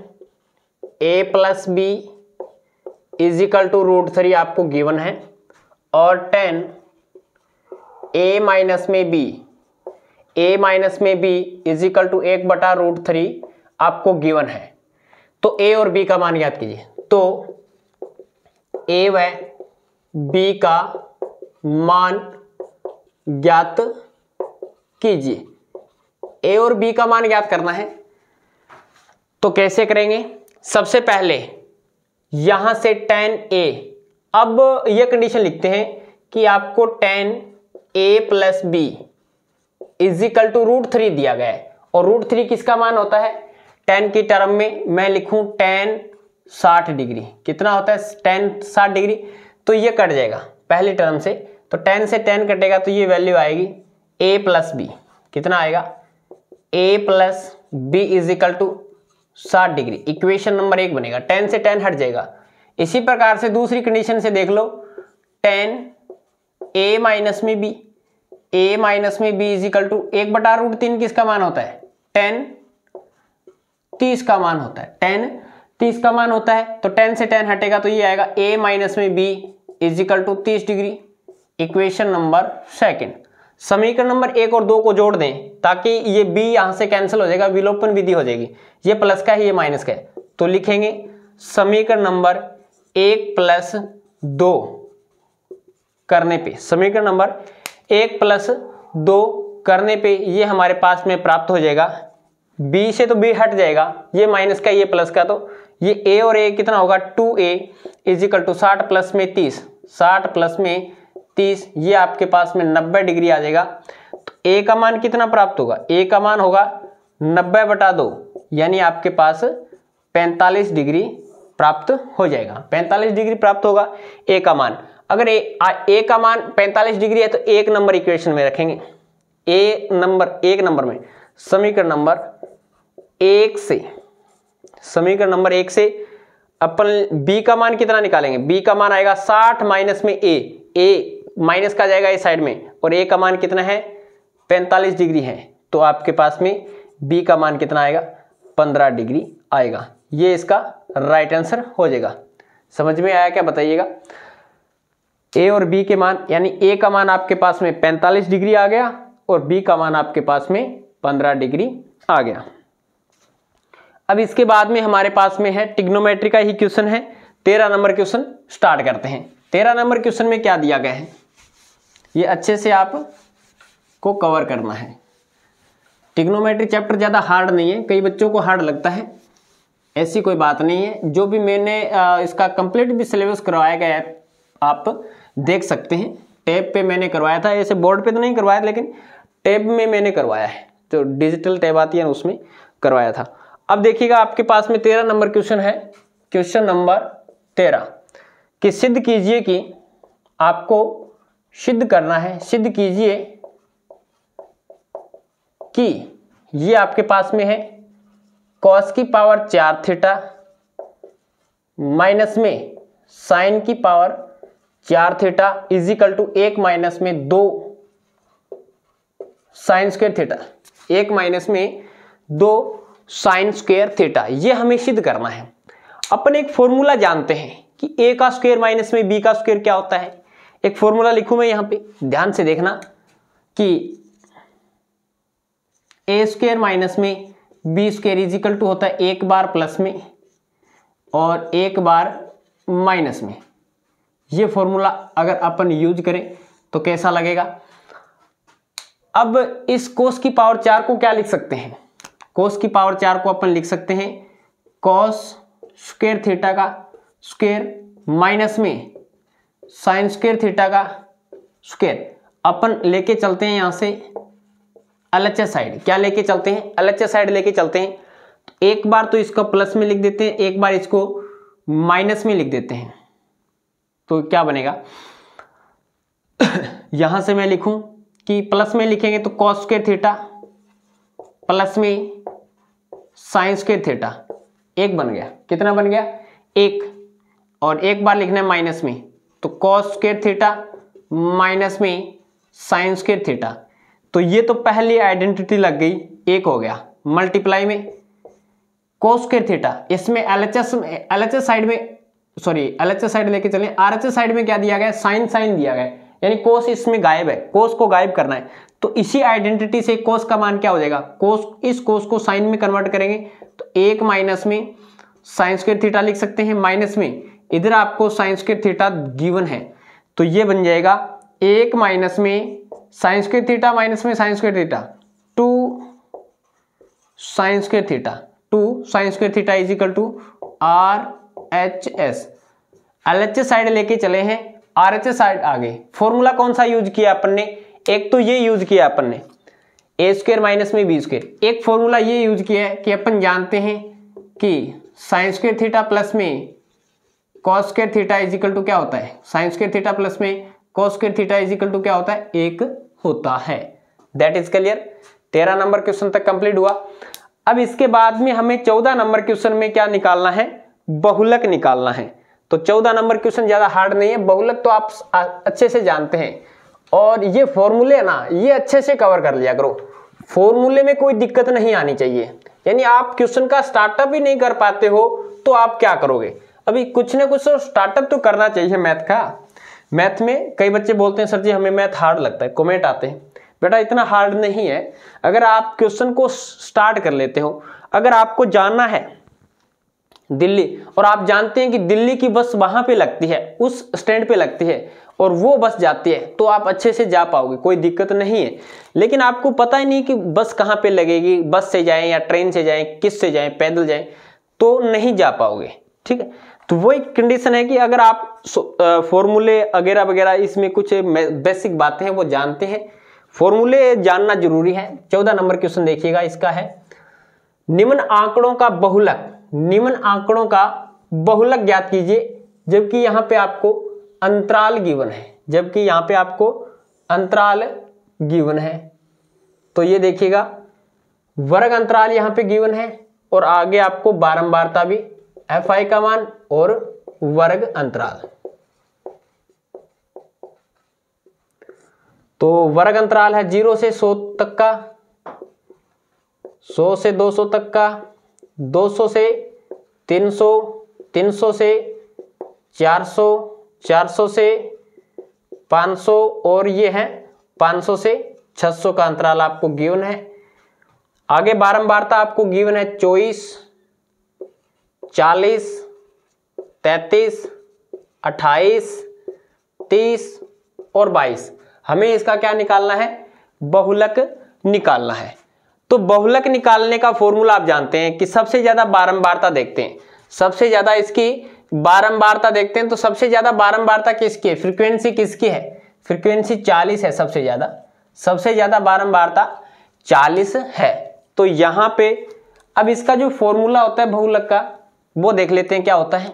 A plus B equal to root three आपको गिवन है और टेन ए माइनस में बी ए माइनस में बी इजिकल टू एक बटा रूट थ्री आपको गिवन है तो ए और बी का मान याद कीजिए तो ए व बी का मान ज्ञात कीजिए ए और बी का मान ज्ञात करना है तो कैसे करेंगे सबसे पहले यहां से टेन ए अब यह कंडीशन लिखते हैं कि आपको tan A plus B equal to root three दिया गया है और रूट थ्री किसका मान होता है टेन की टर्म में मैं लिखूं टेन साठ डिग्री कितना होता है टेन साठ डिग्री तो ये कट जाएगा पहले टर्म से तो टेन से टेन कटेगा तो ये वैल्यू आएगी ए प्लस बी कितना आएगा A plus B equal to साठ डिग्री इक्वेशन नंबर एक बनेगा टेन से टेन हट जाएगा इसी प्रकार से दूसरी कंडीशन से देख लो टेन ए माइनस में बी ए माइनस में बी इजिकल टू एक बटा रूट तीन किसका मान होता है टेन तीस का मान होता है टेन तीस का मान होता है तो टेन से टेन हटेगा तो ये आएगा ए माइनस में बी इजिकल टू तीस डिग्री इक्वेशन नंबर सेकेंड समीकरण नंबर एक और दो को जोड़ दें ताकि ये बी यहां से कैंसिल हो जाएगा विलोपन विधि हो जाएगी ये प्लस का है ये माइनस का है तो लिखेंगे समीकरण नंबर एक प्लस दो करने पे समीकरण नंबर एक प्लस दो करने पे ये हमारे पास में प्राप्त हो जाएगा बी से तो बी हट जाएगा ये माइनस का ये प्लस का तो ये ए और ए कितना होगा टू ए इजिकल टू साठ प्लस में तीस साठ प्लस में तीस ये आपके पास में नब्बे डिग्री आ जाएगा तो ए का मान कितना प्राप्त होगा ए का मान होगा नब्बे बटा दो यानी आपके पास पैंतालीस डिग्री प्राप्त हो जाएगा पैंतालीस डिग्री प्राप्त होगा ए का मान अगर ए आ, ए का मान पैंतालीस डिग्री है तो एक नंबर इक्वेशन में रखेंगे ए नंबर एक नंबर में समीकरण नंबर एक से समीकरण नंबर एक से अपन बी का मान कितना निकालेंगे बी का मान आएगा साठ माइनस में ए ए माइनस का जाएगा इस साइड में और ए का मान कितना है पैंतालीस डिग्री है तो आपके पास में बी का मान कितना आएगा पंद्रह डिग्री आएगा ये इसका राइट आंसर हो जाएगा समझ में आया क्या बताइएगा ए और बी के मान यानी ए का मान आपके पास में 45 डिग्री आ गया और बी का मान आपके पास में 15 डिग्री आ गया अब इसके बाद में हमारे पास में है टिग्नोमेट्री का ही क्वेश्चन है तेरह नंबर क्वेश्चन स्टार्ट करते हैं तेरह नंबर क्वेश्चन में क्या दिया गया है ये अच्छे से आप को कवर करना है टिग्नोमेट्री चैप्टर ज़्यादा हार्ड नहीं है कई बच्चों को हार्ड लगता है ऐसी कोई बात नहीं है जो भी मैंने इसका कंप्लीट भी सिलेबस करवाया गया है आप देख सकते हैं टैब पे मैंने करवाया था ऐसे बोर्ड पे तो नहीं करवाया लेकिन टैब में मैंने करवाया है जो डिजिटल टैब आती है उसमें करवाया था अब देखिएगा आपके पास में तेरह नंबर क्वेश्चन है क्वेश्चन नंबर तेरह कि सिद्ध कीजिए कि आपको सिद्ध करना है सिद्ध कीजिए कि ये आपके पास में है कॉस की पावर चार थीटा माइनस में साइन की पावर चार थीटा इजिकल टू एक माइनस में दो साइन स्क्वेयर थीटा एक माइनस में दो साइन स्क्वेयर थीटा ये हमें सिद्ध करना है अपन एक फॉर्मूला जानते हैं कि ए का स्क्वेयर माइनस में बी का स्क्वेयर क्या होता है एक फॉर्मूला लिखू मैं यहां पे ध्यान से देखना कि ए स्क्वेयर माइनस में B square is equal to होता है एक बार प्लस में और एक बार माइनस में ये फॉर्मूला अगर अपन यूज करें तो कैसा लगेगा अब इस कोस की पावर चार को क्या लिख सकते हैं कोस की पावर चार को अपन लिख सकते हैं कॉस स्क्वेयर थीटा का स्क्वेयर माइनस में साइन स्क्र थीटा का स्क्वेयर अपन लेके चलते हैं यहां से अलच साइड क्या लेके चलते हैं अलच साइड लेके चलते हैं तो एक बार तो इसको प्लस में लिख देते हैं एक बार इसको माइनस में लिख देते हैं तो क्या बनेगा यहां से मैं लिखूं कि प्लस में लिखेंगे तो कॉस स्क्र थीटा प्लस में साइंस के थीटा एक बन गया कितना बन गया एक और एक बार लिखना है माइनस में तो कॉस के थीटा माइनस में साइंस के थीटा तो ये तो पहली आइडेंटिटी लग गई एक हो गया मल्टीप्लाई में कॉस के थीटा इसमें L H S H side में सॉरी एल एच साइड लेके चले आर एच साइड में क्या दिया गया साइन साइन दिया गया यानी कोस इसमें गायब है कोस को गायब करना है तो इसी आइडेंटिटी से कोस का मान क्या हो जाएगा कोस इस कोस को साइन में कन्वर्ट करेंगे तो एक माइनस में साइंस के थीटा लिख सकते हैं माइनस में इधर आपको साइंस के थीटा गिवन है तो ये बन जाएगा एक माइनस में साइंस के थीटा माइनस में साइंस के थीटा टू साइंस के थीटा टू साइंस के theta is equal to R H S L H S side लेके चले हैं आर एच एस साइड आगे फॉर्मूला कौन सा यूज किया अपन ने एक तो ये यूज किया अपन ने ए स्क्र माइनस में बी स्क्र एक फॉर्मूला ये यूज किया है कि अपन जानते हैं कि साइंस के थीटा प्लस में कॉस के थीटा इजिकल टू क्या होता है साइन के थीटा प्लस में कॉस के थीटा इजिकल टू क्या होता है एक होता है दैट इज क्लियर तेरह नंबर क्वेश्चन तक कंप्लीट हुआ अब इसके बाद में हमें चौदह नंबर क्वेश्चन में क्या निकालना है बहुलक निकालना है तो चौदह नंबर क्वेश्चन ज़्यादा हार्ड नहीं है बहुलक तो आप अच्छे से जानते हैं और ये फॉर्मूले ना ये अच्छे से कवर कर लिया करो फॉर्मूले में कोई दिक्कत नहीं आनी चाहिए यानी आप क्वेश्चन का स्टार्टअप ही नहीं कर पाते हो तो आप क्या करोगे अभी कुछ ना कुछ तो स्टार्टअप तो करना चाहिए मैथ का मैथ में कई बच्चे बोलते हैं सर जी हमें मैथ हार्ड लगता है कॉमेंट आते हैं बेटा इतना हार्ड नहीं है अगर आप क्वेश्चन को स्टार्ट कर लेते हो अगर आपको जानना है दिल्ली और आप जानते हैं कि दिल्ली की बस वहां पे लगती है उस स्टैंड पे लगती है और वो बस जाती है तो आप अच्छे से जा पाओगे कोई दिक्कत नहीं है लेकिन आपको पता ही नहीं कि बस कहाँ पे लगेगी बस से जाएं या ट्रेन से जाएं किस से जाएं पैदल जाएं तो नहीं जा पाओगे ठीक है तो वो एक कंडीशन है कि अगर आप फॉर्मूले वगैरह वगैरह इसमें कुछ बेसिक बातें हैं वो जानते हैं फॉर्मूले जानना जरूरी है चौदह नंबर क्वेश्चन देखिएगा इसका है निम्न आंकड़ों का बहुलक निम्न आंकड़ों का बहुलक ज्ञात कीजिए जबकि यहां पे आपको अंतराल गिवन है जबकि यहां पे आपको अंतराल गिवन है तो ये देखिएगा वर्ग अंतराल यहाँ पे गिवन है और आगे आपको बारंबारता भी एफ आई का मान और वर्ग अंतराल तो वर्ग अंतराल है जीरो से सौ तक का सौ से दो सौ तक का दो सौ से तीन सौ तीन सौ से चार सौ चार सौ से पाँच सौ और ये है पाँच सौ से छह सौ का अंतराल आपको गिवन है आगे बारंबारता आपको गिवन है चौबीस चालीस तैतीस अट्ठाईस तीस और बाईस हमें इसका क्या निकालना है बहुलक निकालना है तो बहुलक निकालने का फॉर्मूला आप जानते हैं कि सबसे ज़्यादा बारंबारता देखते हैं सबसे ज़्यादा इसकी बारंबारता देखते हैं तो सबसे ज़्यादा बारंबारता किसकी है फ्रिक्वेंसी किसकी है फ्रिक्वेंसी चालीस है सबसे ज़्यादा सबसे ज़्यादा बारंबारता चालीस है तो यहाँ पे अब इसका जो फॉर्मूला होता है बहुलक का वो देख लेते हैं क्या होता है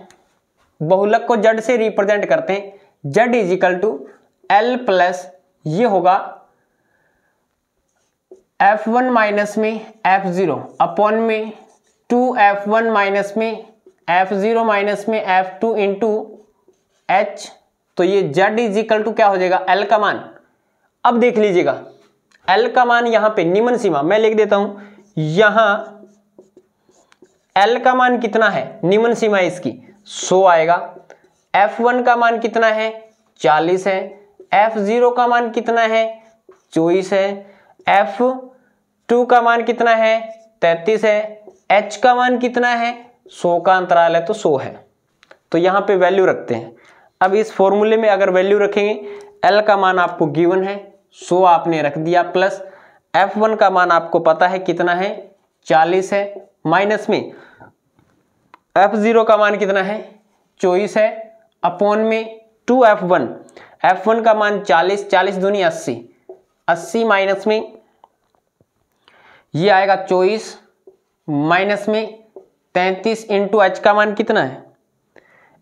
बहुलक को जड से रिप्रेजेंट करते हैं जड इजिकल टू एल प्लस ये होगा एफ वन माइनस में एफ ज़ीरो अपॉन में टू एफ वन माइनस में एफ ज़ीरो माइनस में एफ टू इंटू एच तो ये जड इज इक्वल टू क्या हो जाएगा एल का मान अब देख लीजिएगा एल का मान यहां पे निम्न सीमा मैं लिख देता हूं यहां एल का मान कितना है निम्न सीमा इसकी सो आएगा एफ वन का मान कितना है चालीस है एफ जीरो का मान कितना है चौबीस है एफ टू का मान कितना है तैतीस है एच का मान कितना है सो का अंतराल है तो सो है तो यहाँ पे वैल्यू रखते हैं अब इस फॉर्मूले में अगर वैल्यू रखेंगे एल का मान आपको गिवन है सो आपने रख दिया प्लस एफ वन का मान आपको पता है कितना है चालीस है माइनस में एफ जीरो का मान कितना है चौबीस है अपॉन में two F one F one का मान चालीस चालीस दूनी अस्सी अस्सी माइनस में ये आएगा चौबीस माइनस में तैतीस इंटू एच का मान कितना है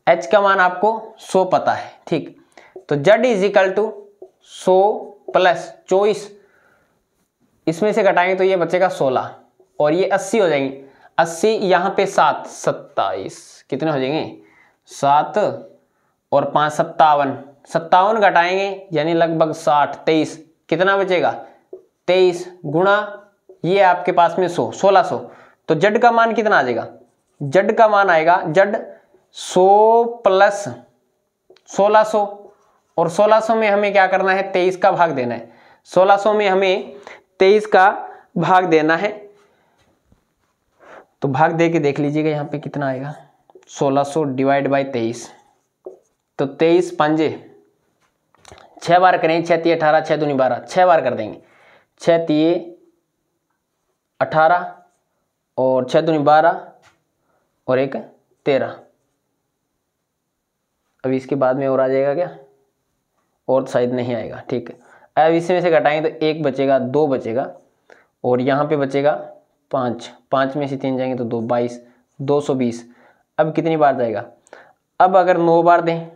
एच का मान आपको सो पता है ठीक तो जड इज इक्वल टू सो प्लस चौबीस इसमें से घटाएंगे तो ये बचेगा सोलह और ये अस्सी हो जाएंगे अस्सी यहाँ पे सात सत्ताईस कितने हो जाएंगे सात और पाँच सत्तावन सत्तावन घटाएंगे यानी लगभग साठ तेईस कितना बचेगा तेईस गुणा ये आपके पास में सौ सोलह सौ तो जड का मान कितना आ जाएगा जड का मान आएगा जड सो प्लस सोलह सौ और सोलह सौ में हमें क्या करना है तेईस का भाग देना है सोलह सौ में हमें तेईस का भाग देना है तो भाग दे के देख लीजिएगा यहाँ पे कितना आएगा 1600 डिवाइड बाई तेईस तो 23 पंजे छः बार करें छः तीय अठारह छः दूनी बारह छः बार कर देंगे छः तीय अठारह और छः दूनी बारह और एक तेरह अब इसके बाद में और आ जाएगा क्या और शायद नहीं आएगा ठीक है अब इसमें से घटाएं तो एक बचेगा दो बचेगा और यहाँ पे बचेगा पाँच पाँच में से तीन जाएंगे तो दो बाईस दो सौ बीस अब कितनी बार जाएगा अब अगर नौ बार दें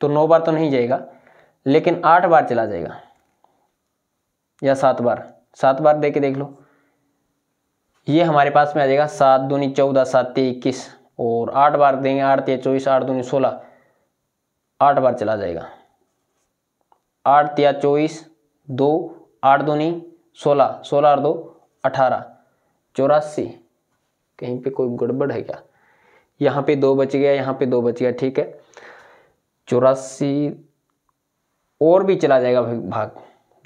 तो नौ बार तो नहीं जाएगा लेकिन आठ बार चला जाएगा या सात बार सात बार दे के देख लो ये हमारे पास में आ जाएगा सात दूनी चौदह सात ते इक्कीस और आठ बार देंगे आठ या चौबीस आठ दूनी सोलह आठ बार चला जाएगा आठ तिया चौबीस दो आठ दूनी सोलह सोलह और दो अठारह चौरासी कहीं पे कोई गड़बड़ है क्या यहाँ पे दो बच गया यहाँ पे दो बच गया ठीक है चौरासी और भी चला जाएगा भाग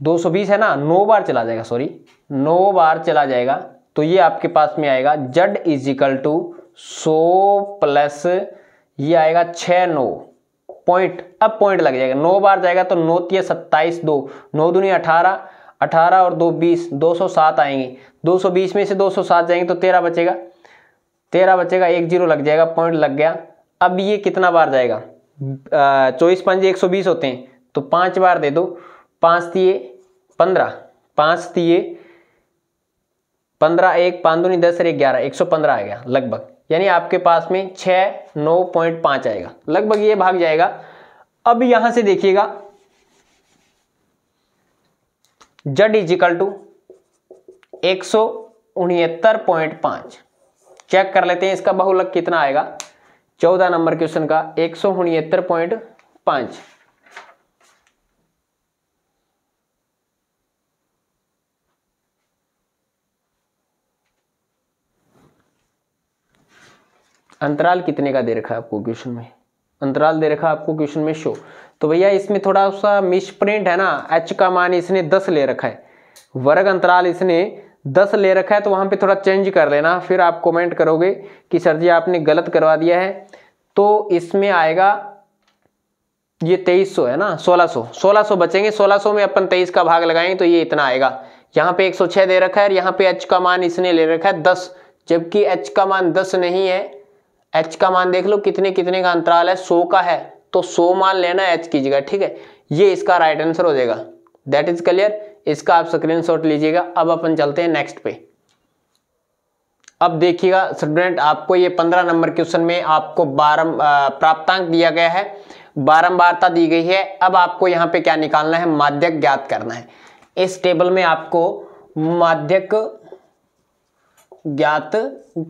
220 है ना नौ बार चला जाएगा सॉरी नौ बार चला जाएगा तो ये आपके पास में आएगा जड इजिकल टू सो प्लस ये आएगा छः नौ पॉइंट अब पॉइंट लग जाएगा नौ बार जाएगा तो नौ तीय सत्ताईस दो नौ दुनिया अठारह अठारह और दो बीस दो सौ सात आएंगे दो सौ बीस में से दो सौ सात जाएंगे तो तेरह बचेगा तेरह बचेगा एक जीरो लग जाएगा पॉइंट लग गया अब ये कितना बार जाएगा चौबीस पंजे एक सौ बीस होते हैं तो पाँच बार दे दो पाँच दिए पंद्रह पाँच दिए पंद्रह एक पाँच दूनी दस एक ग्यारह एक सौ पंद्रह आ गया लगभग यानी आपके पास में छः नौ पॉइंट पाँच आएगा लगभग ये भाग जाएगा अब यहाँ से देखिएगा जड इजिकल टू एक सौ उनहत्तर पॉइंट पांच चेक कर लेते हैं इसका बहुलक कितना आएगा चौदह नंबर क्वेश्चन का एक सौ उनहत्तर पॉइंट पांच अंतराल कितने का दे रखा है आपको क्वेश्चन में अंतराल दे रखा आपको क्वेश्चन में शो तो भैया इसमें थोड़ा सा मिसप्रिंट है ना एच का मान इसने दस ले रखा है वर्ग अंतराल इसने दस ले रखा है तो वहां पे थोड़ा चेंज कर देना फिर आप कमेंट करोगे कि सर जी आपने गलत करवा दिया है तो इसमें आएगा ये तेईस सौ है ना सोलह सौ सोलह सौ बचेंगे सोलह सौ में अपन तेईस का भाग लगाएंगे तो ये इतना आएगा यहाँ पे एक सौ छह दे रखा है और यहाँ पे एच का मान इसने ले रखा है दस जबकि एच का मान दस नहीं है एच का मान देख लो कितने कितने का अंतराल है सो का है तो सो मान लेना एच की जगह ठीक है ये इसका राइट आंसर हो जाएगा दैट इज क्लियर इसका आप शॉट लीजिएगा अब अपन चलते हैं नेक्स्ट पे अब देखिएगा स्टूडेंट आपको ये पंद्रह नंबर क्वेश्चन में आपको बारम प्राप्तांक दिया गया है बारंबारता दी गई है अब आपको यहाँ पे क्या निकालना है माध्यक ज्ञात करना है इस टेबल में आपको माध्यक ज्ञात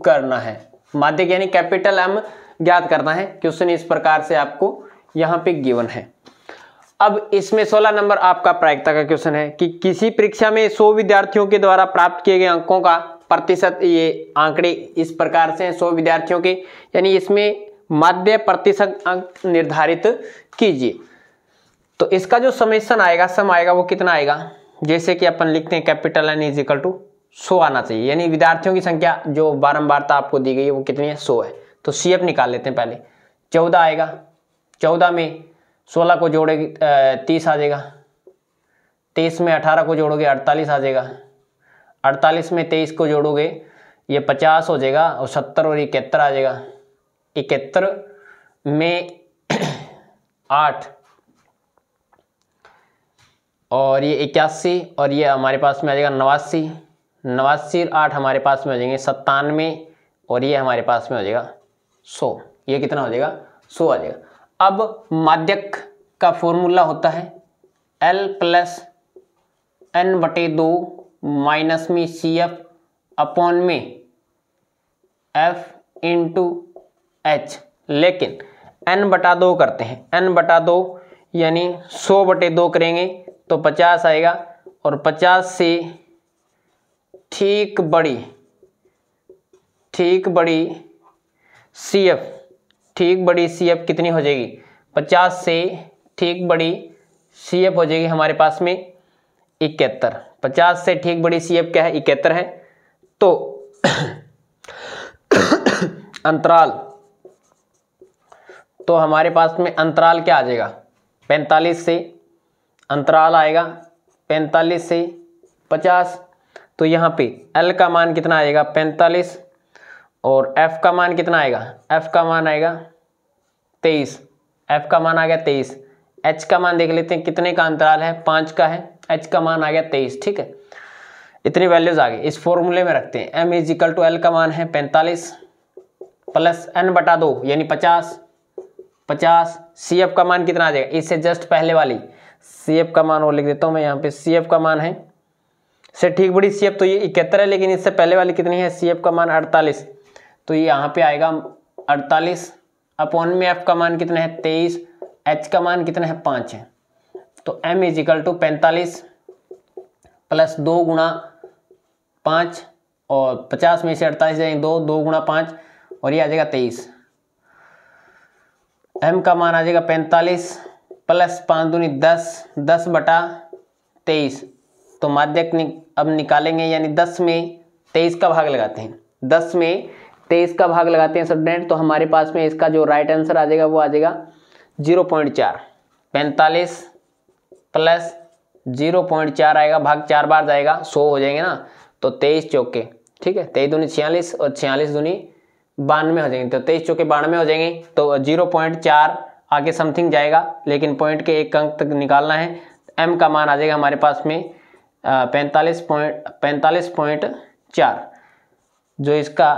करना है माध्यक यानी कैपिटल एम ज्ञात करना है क्वेश्चन इस प्रकार से आपको यहाँ पे गिवन है अब इसमें 16 नंबर आपका प्रायिकता का क्वेश्चन है कि किसी परीक्षा में 100 विद्यार्थियों के द्वारा प्राप्त किए गए अंकों का प्रतिशत ये आंकड़े इस प्रकार से हैं 100 विद्यार्थियों के यानी इसमें माध्य प्रतिशत अंक निर्धारित कीजिए तो इसका जो समेसन आएगा सम आएगा वो कितना आएगा जैसे कि अपन लिखते हैं capital N is equal to सो आना चाहिए यानी विद्यार्थियों की संख्या जो बारंबारता आपको दी गई है वो कितनी है सो है तो सी एफ निकाल लेते हैं पहले चौदह आएगा चौदह में सोलह को जोड़े तीस आ जाएगा तेईस में अठारह को जोड़ोगे अड़तालीस आ जाएगा अड़तालीस में तेईस को जोड़ोगे ये पचास हो जाएगा और सत्तर और इकहत्तर आ जाएगा इकहत्तर में आठ और ये इक्यासी और ये हमारे पास में आ जाएगा नवासी नवासी आठ हमारे पास में हो जाएंगे सत्तानवे और ये हमारे पास में हो जाएगा सौ ये कितना हो जाएगा सौ आ जाएगा अब माध्यक का फॉर्मूला होता है एल प्लस एन बटे दो माइनस में सी एफ अपॉन में एफ इंटू एच लेकिन एन बटा दो करते हैं एन बटा दो यानी सौ बटे दो करेंगे तो पचास आएगा और पचास से ठीक बड़ी ठीक बड़ी सी एफ ठीक बड़ी सी एफ कितनी हो जाएगी पचास से ठीक बड़ी सी एफ हो जाएगी हमारे पास में इकहत्तर पचास से ठीक बड़ी सी एफ क्या है इकहत्तर है तो अंतराल तो हमारे पास में अंतराल क्या आ जाएगा पैंतालीस से अंतराल आएगा पैंतालीस से पचास तो यहाँ पे एल का मान कितना आएगा पैंतालीस और एफ का मान कितना आएगा एफ का मान आएगा तेईस एफ का मान आ गया तेईस एच का मान देख लेते हैं कितने का अंतराल है पाँच का है एच का मान आ गया तेईस ठीक है इतनी वैल्यूज आ गई इस फॉर्मूले में रखते हैं M is equal to L का मान है पैंतालीस प्लस एन बटा दो यानी पचास पचास सी एफ का मान कितना आ जाएगा इससे जस्ट पहले वाली सी एफ का मान और लिख देता हूँ मैं यहाँ पे सी एफ का मान है से ठीक बड़ी सी तो ये इकहत्तर है लेकिन इससे पहले वाली कितनी है सी का मान अड़तालीस तो ये यहाँ पे आएगा अड़तालीस अपॉन में एफ का मान कितना है तेईस एच का मान कितना है पाँच है तो एम इज इक्वल टू पैंतालीस प्लस दो गुणा पाँच और पचास में से अड़तालीस जाएंगे दो दो गुणा पाँच और ये आ जाएगा तेईस एम का मान आ जाएगा पैंतालीस प्लस पाँच दूनी दस दस बटा तेईस तो माध्यक नि, अब निकालेंगे यानी दस में तेईस का भाग लगाते हैं दस में तेईस का भाग लगाते हैं स्टूडेंट तो हमारे पास में इसका जो राइट आंसर आ जाएगा वो आ जाएगा जीरो पॉइंट चार पैंतालीस प्लस जीरो पॉइंट चार आएगा भाग चार बार जाएगा सौ हो जाएंगे ना तो तेईस चौके ठीक है तेईस दूनी छियालीस और छियालीस दूनी बानवे हो जाएंगे तो तेईस चौके बानवे हो जाएंगे तो जीरो पॉइंट चार आगे समथिंग जाएगा लेकिन पॉइंट के एक अंक तक निकालना है एम का मान आ जाएगा हमारे पास में पैंतालीस पॉइंट पैंतालीस पॉइंट चार जो इसका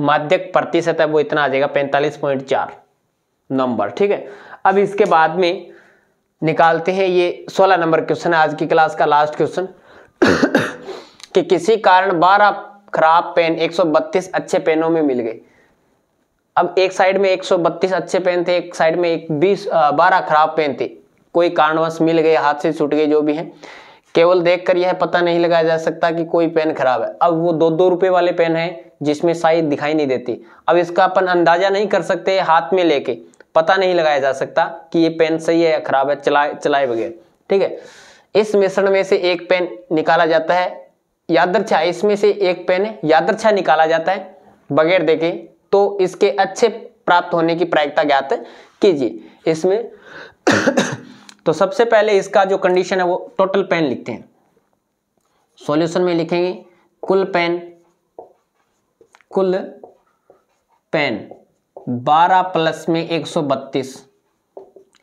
माध्यक प्रतिशत है वो इतना आ जाएगा पैंतालीस पॉइंट चार नंबर ठीक है अब इसके बाद में निकालते हैं ये सोलह नंबर क्वेश्चन है आज की क्लास का लास्ट क्वेश्चन कि किसी कारण बारह खराब पेन 132 अच्छे पेनों में मिल गए अब एक साइड में 132 अच्छे पेन थे एक साइड में एक बीस बारह खराब पेन थे कोई कारणवश मिल गए हाथ से छूट गए जो भी है केवल देख कर यह पता नहीं लगाया जा सकता कि कोई पेन खराब है अब वो दो दो रुपए वाले पेन है जिसमें साइज दिखाई नहीं देती अब इसका अपन अंदाजा नहीं कर सकते हाथ में लेके पता नहीं लगाया जा सकता कि ये पेन सही है या खराब है चलाए चलाए बगैर ठीक है इस मिश्रण में से एक पेन निकाला जाता है यादरछा इसमें से एक पेन यादरछा निकाला जाता है बगैर देखे तो इसके अच्छे प्राप्त होने की प्रायिकता ज्ञात कीजिए इसमें तो सबसे पहले इसका जो कंडीशन है वो टोटल पेन लिखते हैं सॉल्यूशन में लिखेंगे कुल पेन कुल पेन 12 प्लस में एक सौ बत्तीस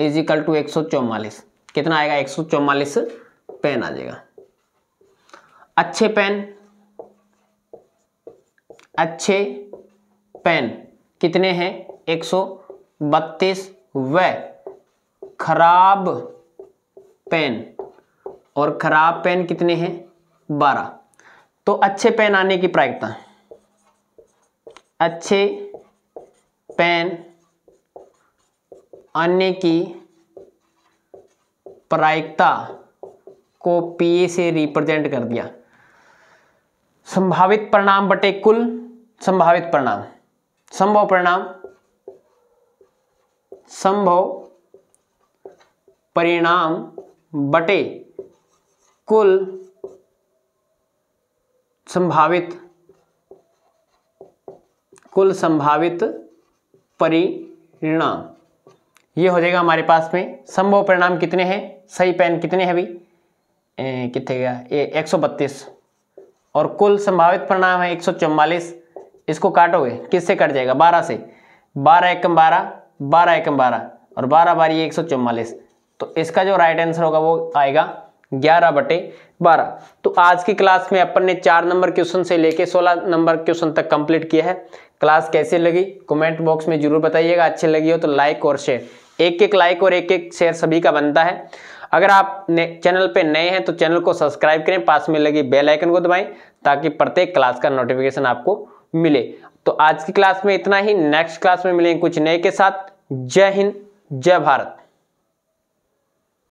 इजिकल टू एक सौ कितना आएगा एक सौ पेन आ जाएगा अच्छे पेन अच्छे पेन कितने हैं एक सौ बत्तीस व खराब पेन और खराब पेन कितने हैं बारह तो अच्छे पेन आने की प्रायिकता अच्छे पेन आने की प्रायिकता को पी से रिप्रेजेंट कर दिया संभावित परिणाम बटे कुल संभावित परिणाम संभव परिणाम संभव परिणाम बटे कुल संभावित कुल संभावित परिणाम ये हो जाएगा हमारे पास में संभव परिणाम कितने हैं सही पैन कितने हैं अभी कितने गया ये एक सौ बत्तीस और कुल संभावित परिणाम है एक सौ चौवालीस इसको काटोगे किससे कट जाएगा बारह से बारह एकम बारह बारह एकम बारह और बारह ये एक सौ तो इसका जो राइट आंसर होगा वो आएगा ग्यारह बटे बारह तो आज की क्लास में अपन ने चार नंबर क्वेश्चन से लेके सोलह नंबर क्वेश्चन तक कंप्लीट किया है क्लास कैसे लगी कमेंट बॉक्स में जरूर बताइएगा अच्छी लगी हो तो लाइक और शेयर एक एक लाइक और एक एक शेयर सभी का बनता है अगर आप चैनल पे नए हैं तो चैनल को सब्सक्राइब करें पास में लगी बेल आइकन को दबाएं ताकि प्रत्येक क्लास का नोटिफिकेशन आपको मिले तो आज की क्लास में इतना ही नेक्स्ट क्लास में मिलेंगे कुछ नए के साथ जय हिंद जय भारत